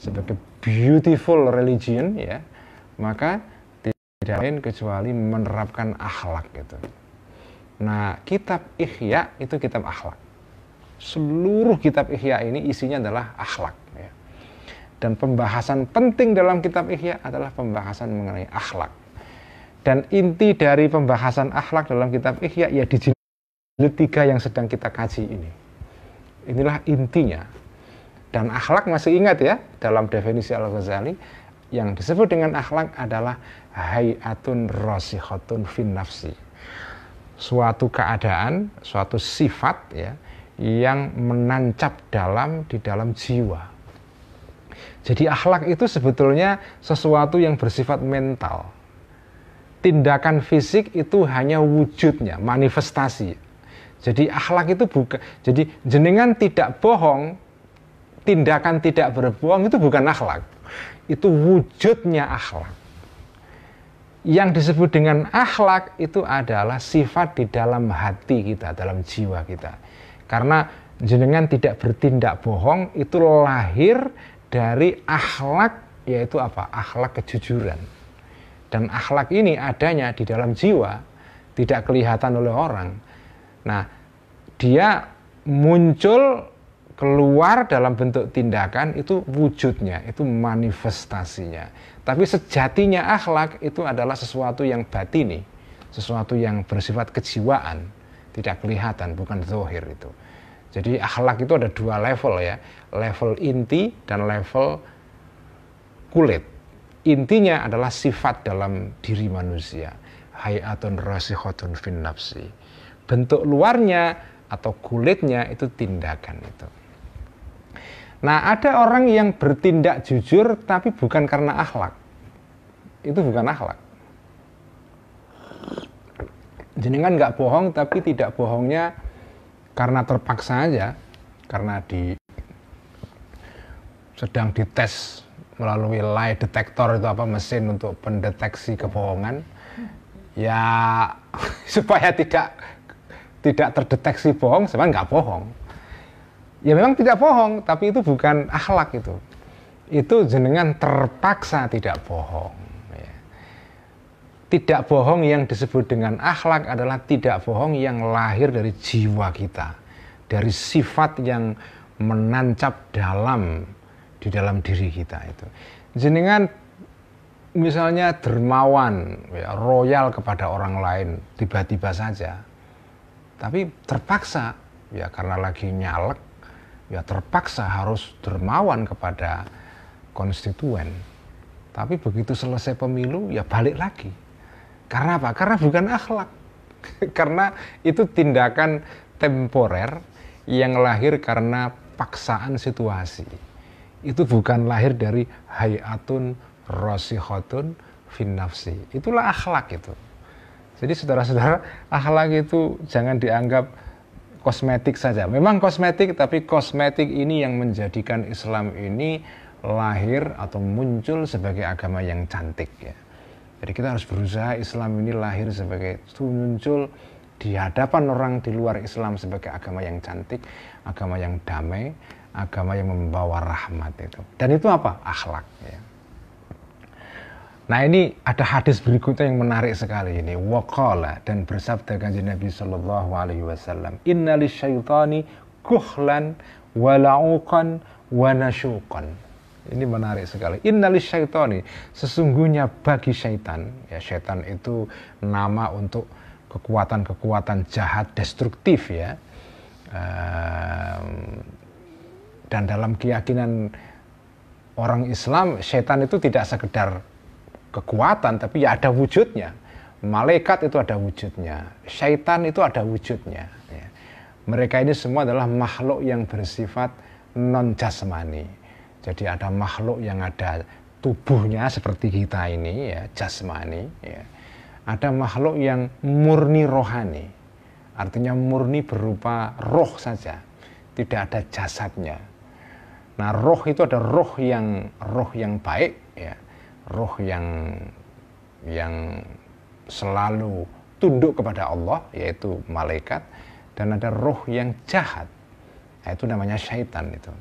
[SPEAKER 1] sebagai beautiful religion, ya, maka tidak lain kecuali menerapkan akhlak gitu. Nah, kitab Ihya itu kitab akhlak. Seluruh kitab Ihya ini isinya adalah akhlak. Ya. Dan pembahasan penting dalam kitab Ihya adalah pembahasan mengenai akhlak. Dan inti dari pembahasan akhlak dalam kitab Ihya ya di tiga yang sedang kita kaji ini. Inilah intinya. Dan akhlak masih ingat ya, dalam definisi Al-Ghazali, yang disebut dengan akhlak adalah hayatun rosihotun fin nafsi. Suatu keadaan, suatu sifat ya, yang menancap dalam di dalam jiwa. Jadi akhlak itu sebetulnya sesuatu yang bersifat mental. Tindakan fisik itu hanya wujudnya, manifestasi jadi akhlak itu bukan jadi jenengan tidak bohong, tindakan tidak berbohong itu bukan akhlak. Itu wujudnya akhlak. Yang disebut dengan akhlak itu adalah sifat di dalam hati kita, dalam jiwa kita. Karena jenengan tidak bertindak bohong itu lahir dari akhlak yaitu apa? Akhlak kejujuran. Dan akhlak ini adanya di dalam jiwa, tidak kelihatan oleh orang Nah, dia muncul keluar dalam bentuk tindakan itu wujudnya, itu manifestasinya. Tapi sejatinya akhlak itu adalah sesuatu yang batini, sesuatu yang bersifat kejiwaan, tidak kelihatan, bukan zohir itu. Jadi akhlak itu ada dua level ya, level inti dan level kulit. Intinya adalah sifat dalam diri manusia. Hayatun rasihotun fin nafsi bentuk luarnya atau kulitnya itu tindakan itu. Nah, ada orang yang bertindak jujur tapi bukan karena akhlak. Itu bukan akhlak. Jenengan nggak bohong tapi tidak bohongnya karena terpaksa aja, karena di sedang dites melalui lie detector itu apa mesin untuk pendeteksi kebohongan. Ya supaya tidak tidak terdeteksi bohong, sebenarnya nggak bohong. Ya memang tidak bohong, tapi itu bukan akhlak itu. Itu jenengan terpaksa tidak bohong. Ya. Tidak bohong yang disebut dengan akhlak adalah tidak bohong yang lahir dari jiwa kita, dari sifat yang menancap dalam di dalam diri kita itu. Jenengan misalnya dermawan, ya, royal kepada orang lain tiba-tiba saja tapi terpaksa, ya karena lagi nyalek, ya terpaksa harus dermawan kepada konstituen. Tapi begitu selesai pemilu, ya balik lagi. Karena apa? Karena bukan akhlak. karena itu tindakan temporer yang lahir karena paksaan situasi. Itu bukan lahir dari hayatun rosihotun finnafsi. Itulah akhlak itu. Jadi saudara-saudara, akhlak itu jangan dianggap kosmetik saja. Memang kosmetik, tapi kosmetik ini yang menjadikan Islam ini lahir atau muncul sebagai agama yang cantik ya. Jadi kita harus berusaha Islam ini lahir sebagai muncul di hadapan orang di luar Islam sebagai agama yang cantik, agama yang damai, agama yang membawa rahmat itu. Dan itu apa? Akhlak ya. Nah ini ada hadis berikutnya yang menarik sekali ini. Waqala dan bersabda kanji Nabi Shallallahu Alaihi Wasallam. Inna li syaitani kuhlan walaukan wanashukan. Ini menarik sekali. Inna li syaitani. Sesungguhnya bagi syaitan. Ya syaitan itu nama untuk kekuatan-kekuatan jahat destruktif ya. dan dalam keyakinan orang Islam, syaitan itu tidak sekedar kekuatan, tapi ya ada wujudnya. Malaikat itu ada wujudnya, syaitan itu ada wujudnya. Ya. Mereka ini semua adalah makhluk yang bersifat non jasmani. Jadi ada makhluk yang ada tubuhnya seperti kita ini ya jasmani. Ya. Ada makhluk yang murni rohani, artinya murni berupa roh saja, tidak ada jasadnya. Nah roh itu ada roh yang roh yang baik ya roh yang yang selalu tunduk kepada Allah yaitu malaikat dan ada roh yang jahat yaitu nah, itu namanya syaitan itu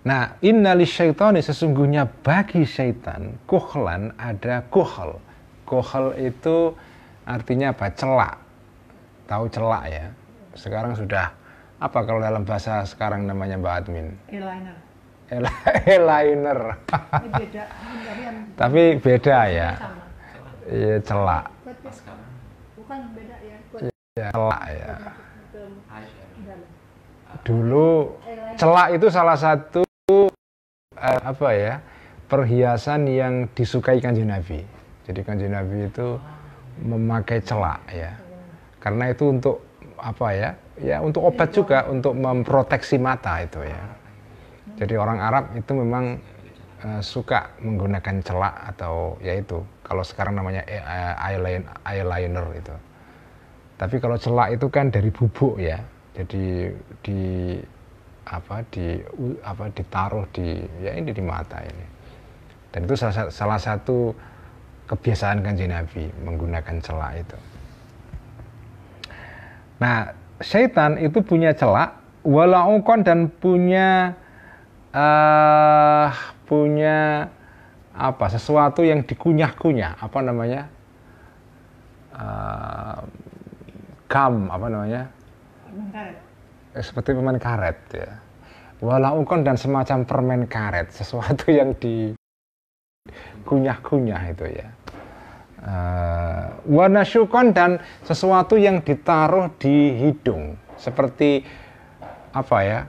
[SPEAKER 1] nah innali syaitani sesungguhnya bagi syaitan kohlan ada kohol kohol itu artinya apa celak tahu celak ya sekarang sudah apa kalau dalam bahasa sekarang namanya Mbak Admin? Eyeliner eyeliner.
[SPEAKER 2] beda. Tapi beda ya.
[SPEAKER 1] Iya celak.
[SPEAKER 2] Bukan beda ya. Iya celak ya.
[SPEAKER 1] Dulu celak itu salah satu eh, apa ya perhiasan yang disukai kanjeng Nabi. Jadi kanjeng Nabi itu memakai celak ya. Karena itu untuk apa ya? Ya untuk obat iya, juga, iya. untuk memproteksi mata itu ya. Jadi orang Arab itu memang uh, suka menggunakan celak atau yaitu kalau sekarang namanya eh, eyeliner itu. Tapi kalau celak itu kan dari bubuk ya. Jadi di apa di apa ditaruh di ya ini di mata ini. Dan itu salah, salah satu kebiasaan kan Nabi menggunakan celak itu. Nah, syaitan itu punya celak, walaukon dan punya uh, punya apa sesuatu yang dikunyah-kunyah apa namanya uh, apa namanya karet. Eh, seperti permen karet ya ukon dan semacam permen karet sesuatu yang di kunyah itu ya uh, syukon dan sesuatu yang ditaruh di hidung seperti apa ya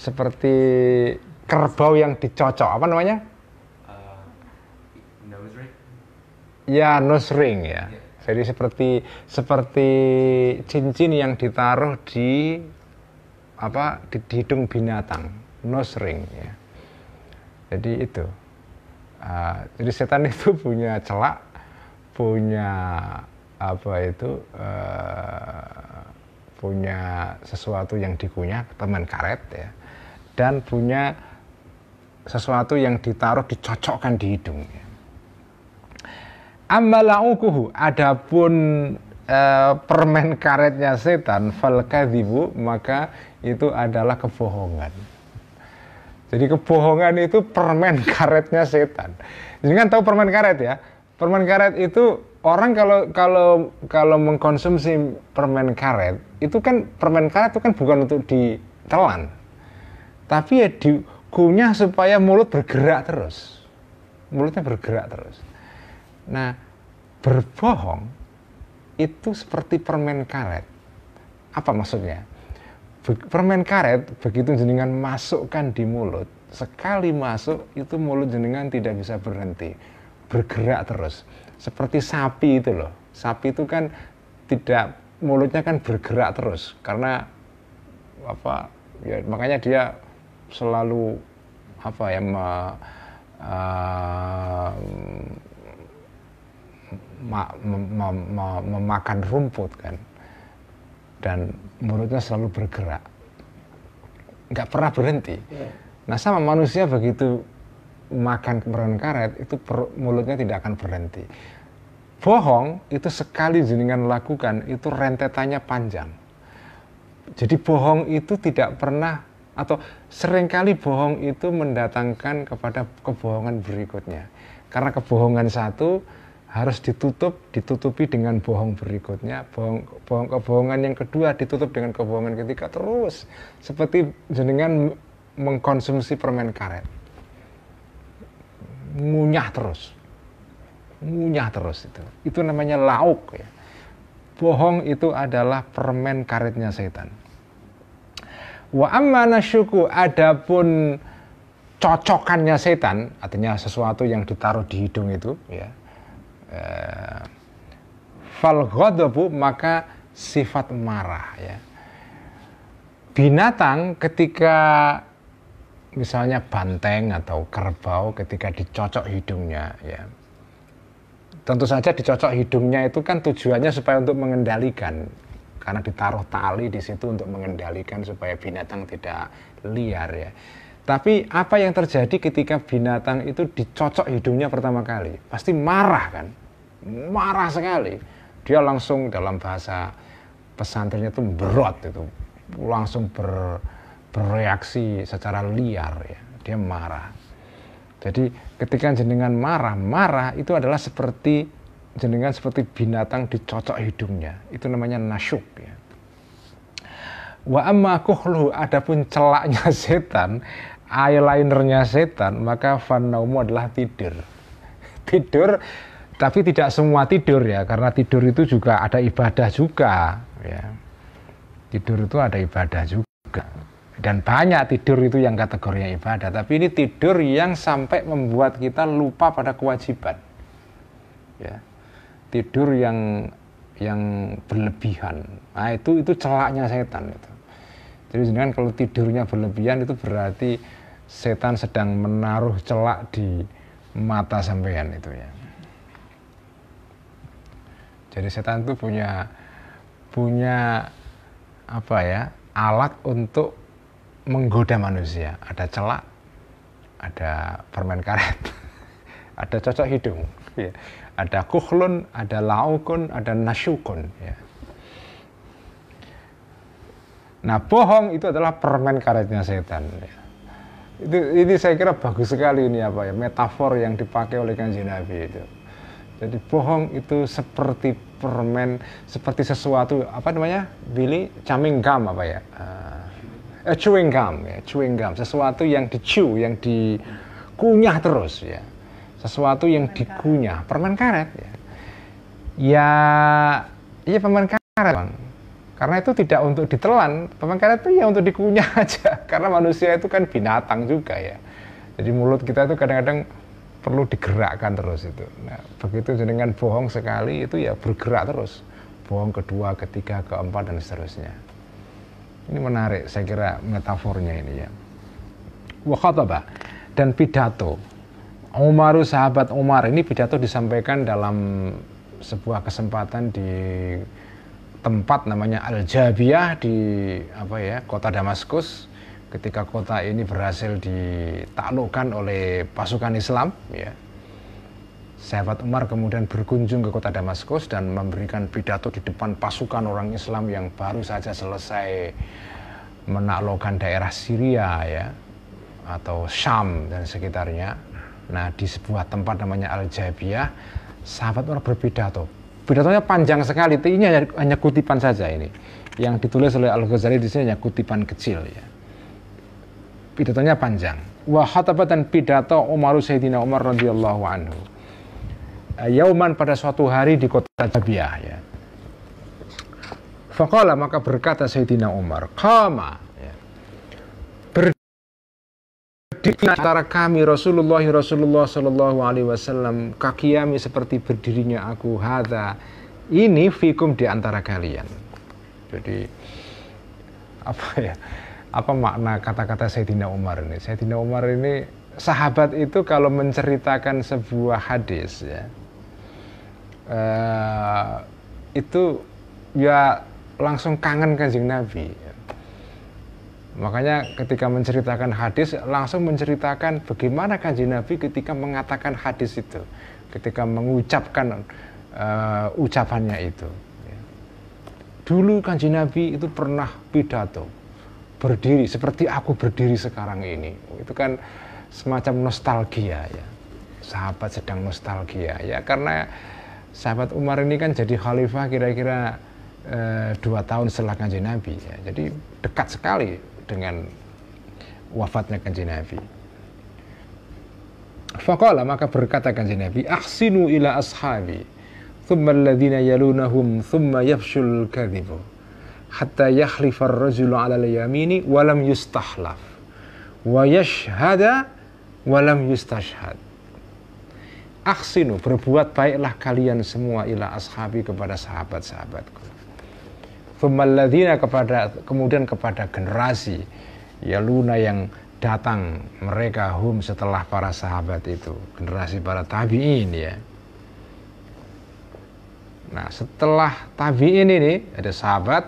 [SPEAKER 1] seperti kerbau yang dicocok apa namanya? Uh, ya nose ring ya. Jadi seperti seperti cincin yang ditaruh di apa di, hidung binatang nose ring ya. Jadi itu. Uh, jadi setan itu punya celak, punya apa itu uh, punya sesuatu yang dikunyah teman karet ya dan punya sesuatu yang ditaruh dicocokkan di hidungnya. Amalaukuhu, adapun e, permen karetnya setan, falkadibu, maka itu adalah kebohongan. Jadi kebohongan itu permen karetnya setan. Jadi kan tahu permen karet ya? Permen karet itu orang kalau kalau kalau mengkonsumsi permen karet itu kan permen karet itu kan bukan untuk ditelan, tapi ya dikunyah supaya mulut bergerak terus mulutnya bergerak terus nah berbohong itu seperti permen karet apa maksudnya permen karet begitu jenengan masukkan di mulut sekali masuk itu mulut jenengan tidak bisa berhenti bergerak terus seperti sapi itu loh sapi itu kan tidak mulutnya kan bergerak terus karena apa ya makanya dia selalu apa ya me, uh, ma, me, me, me, memakan rumput kan dan mulutnya selalu bergerak nggak pernah berhenti iya. nah sama manusia begitu makan kemerahan karet itu per, mulutnya tidak akan berhenti bohong itu sekali jenengan lakukan itu rentetannya panjang jadi bohong itu tidak pernah atau seringkali bohong itu mendatangkan kepada kebohongan berikutnya. Karena kebohongan satu harus ditutup, ditutupi dengan bohong berikutnya, bohong, bohong kebohongan yang kedua ditutup dengan kebohongan ketiga terus seperti jenengan mengkonsumsi permen karet. Ngunyah terus. Ngunyah terus itu. Itu namanya lauk ya. Bohong itu adalah permen karetnya setan. Wa amana syuku adapun cocokannya setan, artinya sesuatu yang ditaruh di hidung itu, ya. Eh, fal ghadabu maka sifat marah ya. Binatang ketika misalnya banteng atau kerbau ketika dicocok hidungnya ya. Tentu saja dicocok hidungnya itu kan tujuannya supaya untuk mengendalikan karena ditaruh tali di situ untuk mengendalikan supaya binatang tidak liar ya. Tapi apa yang terjadi ketika binatang itu dicocok hidungnya pertama kali? Pasti marah kan? Marah sekali. Dia langsung dalam bahasa pesantrennya itu berot itu. Langsung ber, bereaksi secara liar ya. Dia marah. Jadi ketika jenengan marah, marah itu adalah seperti jenengan seperti binatang dicocok hidungnya. Itu namanya nasyuk ya. Wa amma kuhlu adapun celaknya setan, eyelinernya setan, maka fanaumu adalah tidur. Tidur tapi tidak semua tidur ya, karena tidur itu juga ada ibadah juga ya. Tidur itu ada ibadah juga. Dan banyak tidur itu yang kategorinya ibadah, tapi ini tidur yang sampai membuat kita lupa pada kewajiban. Ya, tidur yang yang berlebihan. Nah, itu itu celaknya setan itu. Jadi kan kalau tidurnya berlebihan itu berarti setan sedang menaruh celak di mata sampean itu ya. Jadi setan itu punya punya apa ya alat untuk menggoda manusia. Ada celak, ada permen karet, ada cocok hidung ya. Ada kuhlun, ada laukun, ada nasyukun. Ya. Nah, bohong itu adalah permen karetnya setan. Ya. Itu, ini saya kira bagus sekali ini apa ya metafor yang dipakai oleh kanji Nabi itu. Jadi bohong itu seperti permen, seperti sesuatu apa namanya, Billy caming gum apa ya? Uh, chewing gum ya, chewing gum, sesuatu yang dicu, yang dikunyah terus ya sesuatu yang dikunyah permen karet ya ya iya permen karet bang karena itu tidak untuk ditelan permen karet itu ya untuk dikunyah aja karena manusia itu kan binatang juga ya jadi mulut kita itu kadang-kadang perlu digerakkan terus itu nah begitu dengan bohong sekali itu ya bergerak terus bohong kedua ketiga keempat dan seterusnya ini menarik saya kira metafornya ini ya wakotaba dan pidato Umaru sahabat Umar ini pidato disampaikan dalam sebuah kesempatan di tempat namanya Al Jabiyah di apa ya kota Damaskus ketika kota ini berhasil ditaklukkan oleh pasukan Islam ya Sahabat Umar kemudian berkunjung ke kota Damaskus dan memberikan pidato di depan pasukan orang Islam yang baru saja selesai menaklukkan daerah Syria ya atau Syam dan sekitarnya Nah, di sebuah tempat namanya Al Jabiah, sahabat orang berpidato. Pidatonya panjang sekali, ini hanya, hanya kutipan saja ini. Yang ditulis oleh Al Ghazali di sini hanya kutipan kecil ya. Pidatonya panjang. Wa dan pidato Umar Sayyidina Umar radhiyallahu anhu. Eh, yauman pada suatu hari di kota Jabiah ya. fakallah maka berkata Sayyidina Umar, Kama di antara kami Rasulullah Rasulullah Shallallahu Alaihi Wasallam kakiami seperti berdirinya aku hada ini fikum di antara kalian jadi apa ya apa makna kata-kata Sayyidina Umar ini Sayyidina Umar ini sahabat itu kalau menceritakan sebuah hadis ya uh, itu ya langsung kangen kanjeng Nabi Makanya ketika menceritakan hadis langsung menceritakan bagaimana kanji Nabi ketika mengatakan hadis itu, ketika mengucapkan uh, ucapannya itu. Dulu kanji Nabi itu pernah pidato berdiri seperti aku berdiri sekarang ini. Itu kan semacam nostalgia ya. Sahabat sedang nostalgia ya karena sahabat Umar ini kan jadi khalifah kira-kira eh, dua tahun setelah kanji Nabi ya. Jadi dekat sekali dengan wafatnya kanjeng Nabi. Fakallah maka berkata kanjeng Nabi, "Ahsinu ila ashabi, thumma alladhina yalunahum, thumma yafshul kadhibu." Hatta yakhlifa ar-rajulu 'ala al-yamini wa lam yustahlaf wa yashhada wa lam yustashhad. Aksinu, berbuat baiklah kalian semua ila ashabi kepada sahabat-sahabatku. Thumaladzina kepada kemudian kepada generasi ya Luna yang datang mereka hum setelah para sahabat itu generasi para tabiin ya nah setelah tabiin ini ada sahabat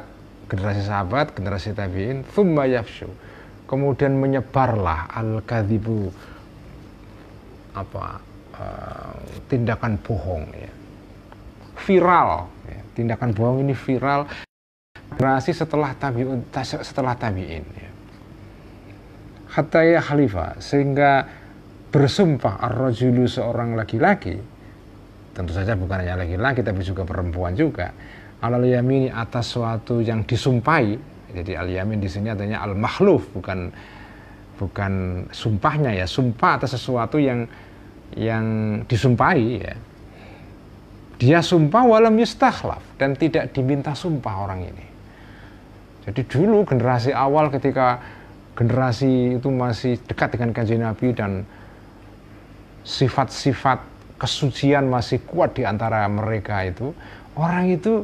[SPEAKER 1] generasi sahabat generasi tabiin fumayyafshu kemudian menyebarlah al kadhibu apa uh, tindakan bohong ya viral ya. tindakan bohong ini viral generasi setelah tabiun setelah tabiin ya. hatta ya khalifah sehingga bersumpah ar-rajulu seorang laki-laki tentu saja bukan hanya laki-laki tapi juga perempuan juga alal yamini atas suatu yang disumpai, jadi al yamin di sini artinya al makhluf bukan bukan sumpahnya ya sumpah atas sesuatu yang yang disumpai ya dia sumpah walam yustakhlaf dan tidak diminta sumpah orang ini jadi dulu generasi awal ketika generasi itu masih dekat dengan kajian Nabi dan sifat-sifat kesucian masih kuat di antara mereka itu, orang itu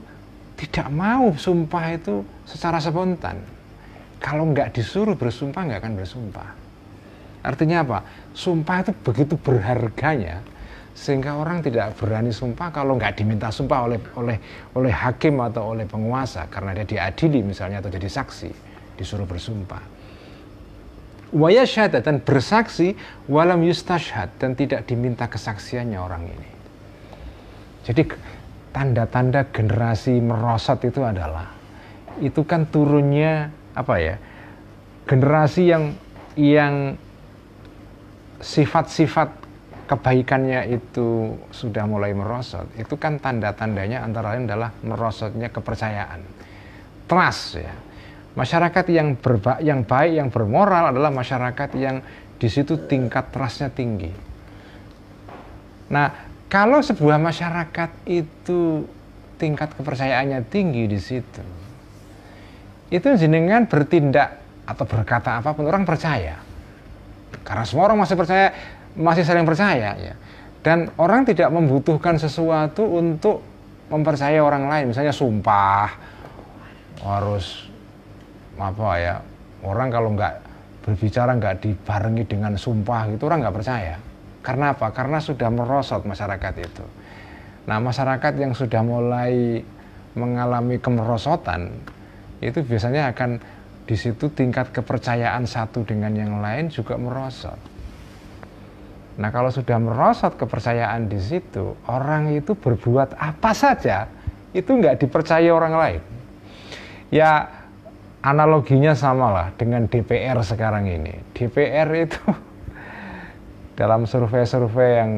[SPEAKER 1] tidak mau sumpah itu secara spontan. Kalau nggak disuruh bersumpah, nggak akan bersumpah. Artinya apa? Sumpah itu begitu berharganya, sehingga orang tidak berani sumpah kalau nggak diminta sumpah oleh oleh oleh hakim atau oleh penguasa karena dia diadili misalnya atau jadi saksi disuruh bersumpah syahadat dan bersaksi walam yustashhad dan tidak diminta kesaksiannya orang ini jadi tanda-tanda generasi merosot itu adalah itu kan turunnya apa ya generasi yang yang sifat-sifat kebaikannya itu sudah mulai merosot, itu kan tanda-tandanya antara lain adalah merosotnya kepercayaan. Trust ya. Masyarakat yang berba yang baik, yang bermoral adalah masyarakat yang di situ tingkat trustnya tinggi. Nah, kalau sebuah masyarakat itu tingkat kepercayaannya tinggi di situ, itu jenengan bertindak atau berkata apapun orang percaya. Karena semua orang masih percaya masih saling percaya ya. Dan orang tidak membutuhkan sesuatu untuk mempercayai orang lain, misalnya sumpah harus apa ya orang kalau nggak berbicara nggak dibarengi dengan sumpah gitu orang nggak percaya karena apa karena sudah merosot masyarakat itu nah masyarakat yang sudah mulai mengalami kemerosotan itu biasanya akan di situ tingkat kepercayaan satu dengan yang lain juga merosot Nah, kalau sudah merosot kepercayaan di situ, orang itu berbuat apa saja itu nggak dipercaya orang lain. Ya, analoginya samalah dengan DPR sekarang ini. DPR itu dalam survei-survei yang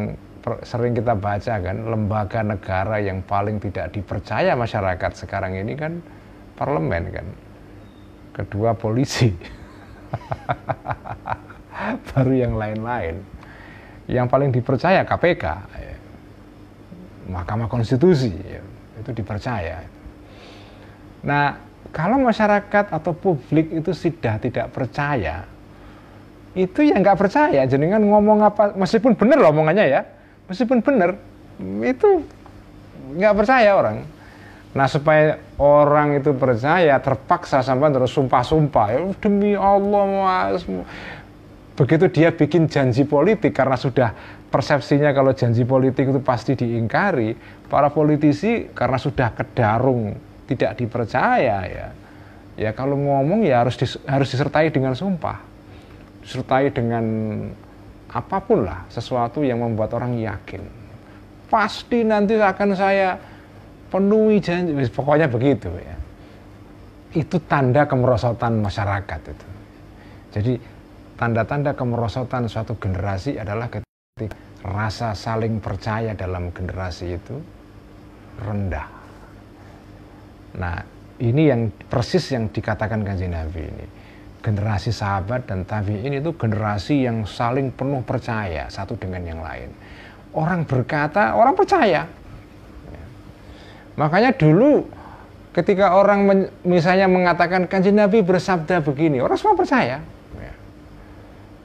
[SPEAKER 1] sering kita baca kan, lembaga negara yang paling tidak dipercaya masyarakat sekarang ini kan parlemen kan. Kedua polisi. Baru yang lain-lain yang paling dipercaya KPK, eh, Mahkamah Konstitusi ya, itu dipercaya. Nah, kalau masyarakat atau publik itu sudah tidak percaya, itu yang nggak percaya jenengan ngomong apa meskipun benar loh omongannya ya, meskipun benar itu nggak percaya orang. Nah supaya orang itu percaya terpaksa sampai terus sumpah-sumpah ya, demi Allah mas begitu dia bikin janji politik karena sudah persepsinya kalau janji politik itu pasti diingkari, para politisi karena sudah kedarung tidak dipercaya ya. Ya kalau ngomong ya harus dis, harus disertai dengan sumpah. Disertai dengan apapun lah sesuatu yang membuat orang yakin. Pasti nanti akan saya penuhi janji, pokoknya begitu ya. Itu tanda kemerosotan masyarakat itu. Jadi tanda-tanda kemerosotan suatu generasi adalah ketika rasa saling percaya dalam generasi itu rendah. Nah, ini yang persis yang dikatakan kanji Nabi ini. Generasi sahabat dan tabiin itu generasi yang saling penuh percaya satu dengan yang lain. Orang berkata, orang percaya. Makanya dulu ketika orang misalnya mengatakan kanji Nabi bersabda begini, orang semua percaya.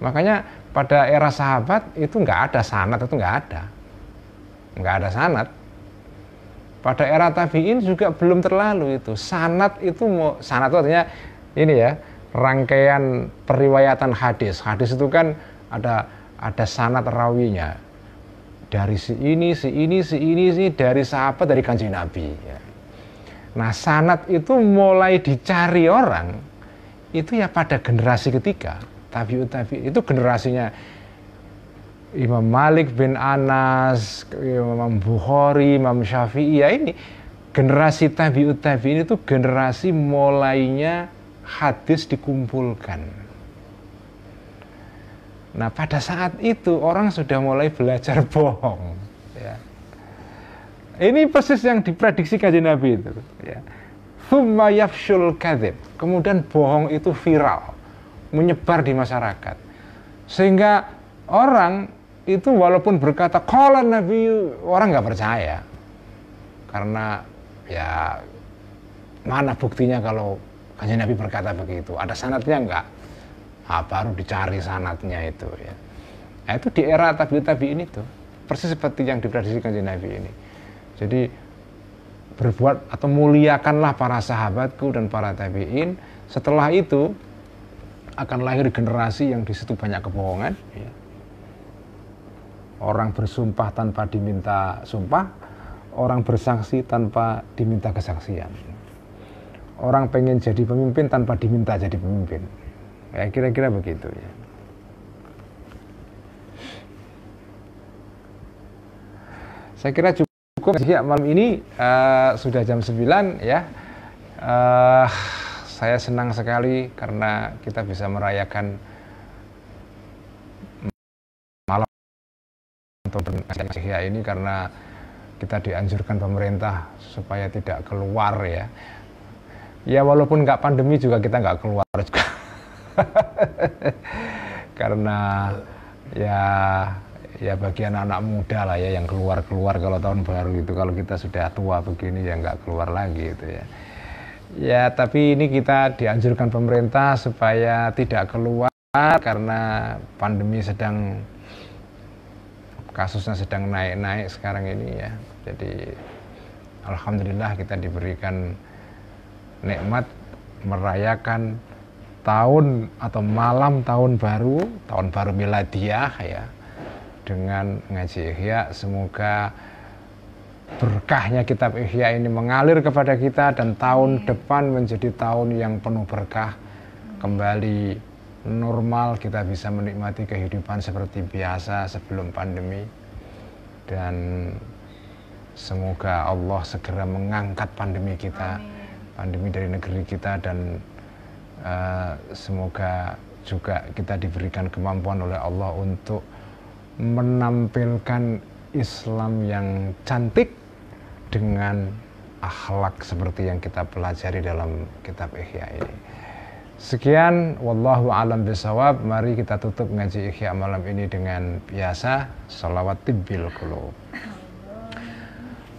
[SPEAKER 1] Makanya pada era sahabat itu nggak ada sanat itu nggak ada, nggak ada sanat. Pada era tabiin juga belum terlalu itu sanat itu mau sanat itu artinya ini ya rangkaian periwayatan hadis. Hadis itu kan ada ada sanat rawinya dari si ini, si ini, si ini, si dari sahabat dari kanji nabi. Ya. Nah sanat itu mulai dicari orang itu ya pada generasi ketiga tabiut tabi itu generasinya Imam Malik bin Anas, Imam Bukhari, Imam Syafi'i ya ini generasi tabiut tabi ini tuh generasi mulainya hadis dikumpulkan. Nah pada saat itu orang sudah mulai belajar bohong. Ya. Ini persis yang diprediksi kajian Nabi itu. Ya. Thumma Kemudian bohong itu viral menyebar di masyarakat. Sehingga orang itu walaupun berkata kolan Nabi orang nggak percaya karena ya mana buktinya kalau kanjeng Nabi berkata begitu ada sanatnya nggak nah, baru dicari sanatnya itu ya nah, itu di era tabi tabi ini tuh persis seperti yang diprediksi kanjeng Nabi ini jadi berbuat atau muliakanlah para sahabatku dan para tabiin setelah itu akan lahir generasi yang di situ banyak kebohongan. Ya. Orang bersumpah tanpa diminta sumpah, orang bersaksi tanpa diminta kesaksian. Orang pengen jadi pemimpin tanpa diminta jadi pemimpin. Ya kira-kira begitu ya. Saya kira cukup. Ya, malam ini uh, sudah jam 9 ya. Uh, saya senang sekali karena kita bisa merayakan malam Ihya ini karena kita dianjurkan pemerintah supaya tidak keluar ya. Ya walaupun nggak pandemi juga kita nggak keluar juga. karena ya ya bagian anak muda lah ya yang keluar-keluar kalau tahun baru itu kalau kita sudah tua begini ya nggak keluar lagi itu ya. Ya, tapi ini kita dianjurkan pemerintah supaya tidak keluar karena pandemi sedang kasusnya sedang naik-naik sekarang ini ya. Jadi alhamdulillah kita diberikan nikmat merayakan tahun atau malam tahun baru, tahun baru miladiah ya dengan ngaji ihya semoga berkahnya kitab Ihya ini mengalir kepada kita dan tahun depan menjadi tahun yang penuh berkah kembali normal kita bisa menikmati kehidupan seperti biasa sebelum pandemi dan semoga Allah segera mengangkat pandemi kita Amin. pandemi dari negeri kita dan uh, semoga juga kita diberikan kemampuan oleh Allah untuk menampilkan Islam yang cantik dengan akhlak seperti yang kita pelajari dalam kitab Ihya ini. Sekian, wallahu alam bisawab. Mari kita tutup ngaji Ihya malam ini dengan biasa salawat tibbil qulub.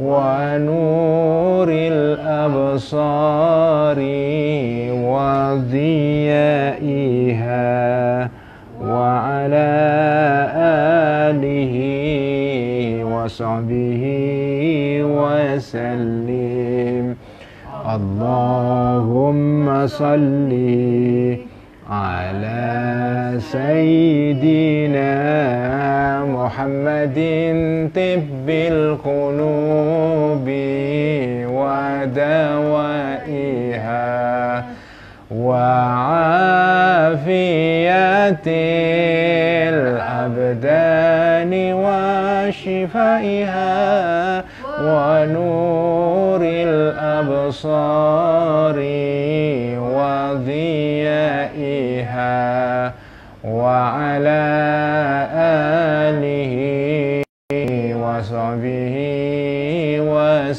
[SPEAKER 2] ونور الأبصار وضيائها وعلى آله وصحبه وسلم اللهم صل على سيدنا محمد طب القلوب ودوائها وعافية الأبدان وشفائها ونور الأبصار وضيائها وعلى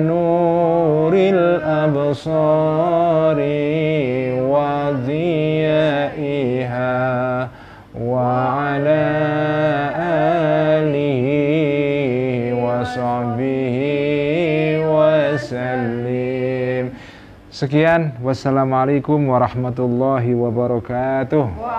[SPEAKER 2] نور الأبصار وضيائها وعلى آله وصحبه وسلم
[SPEAKER 1] سكيان والسلام عليكم ورحمة الله وبركاته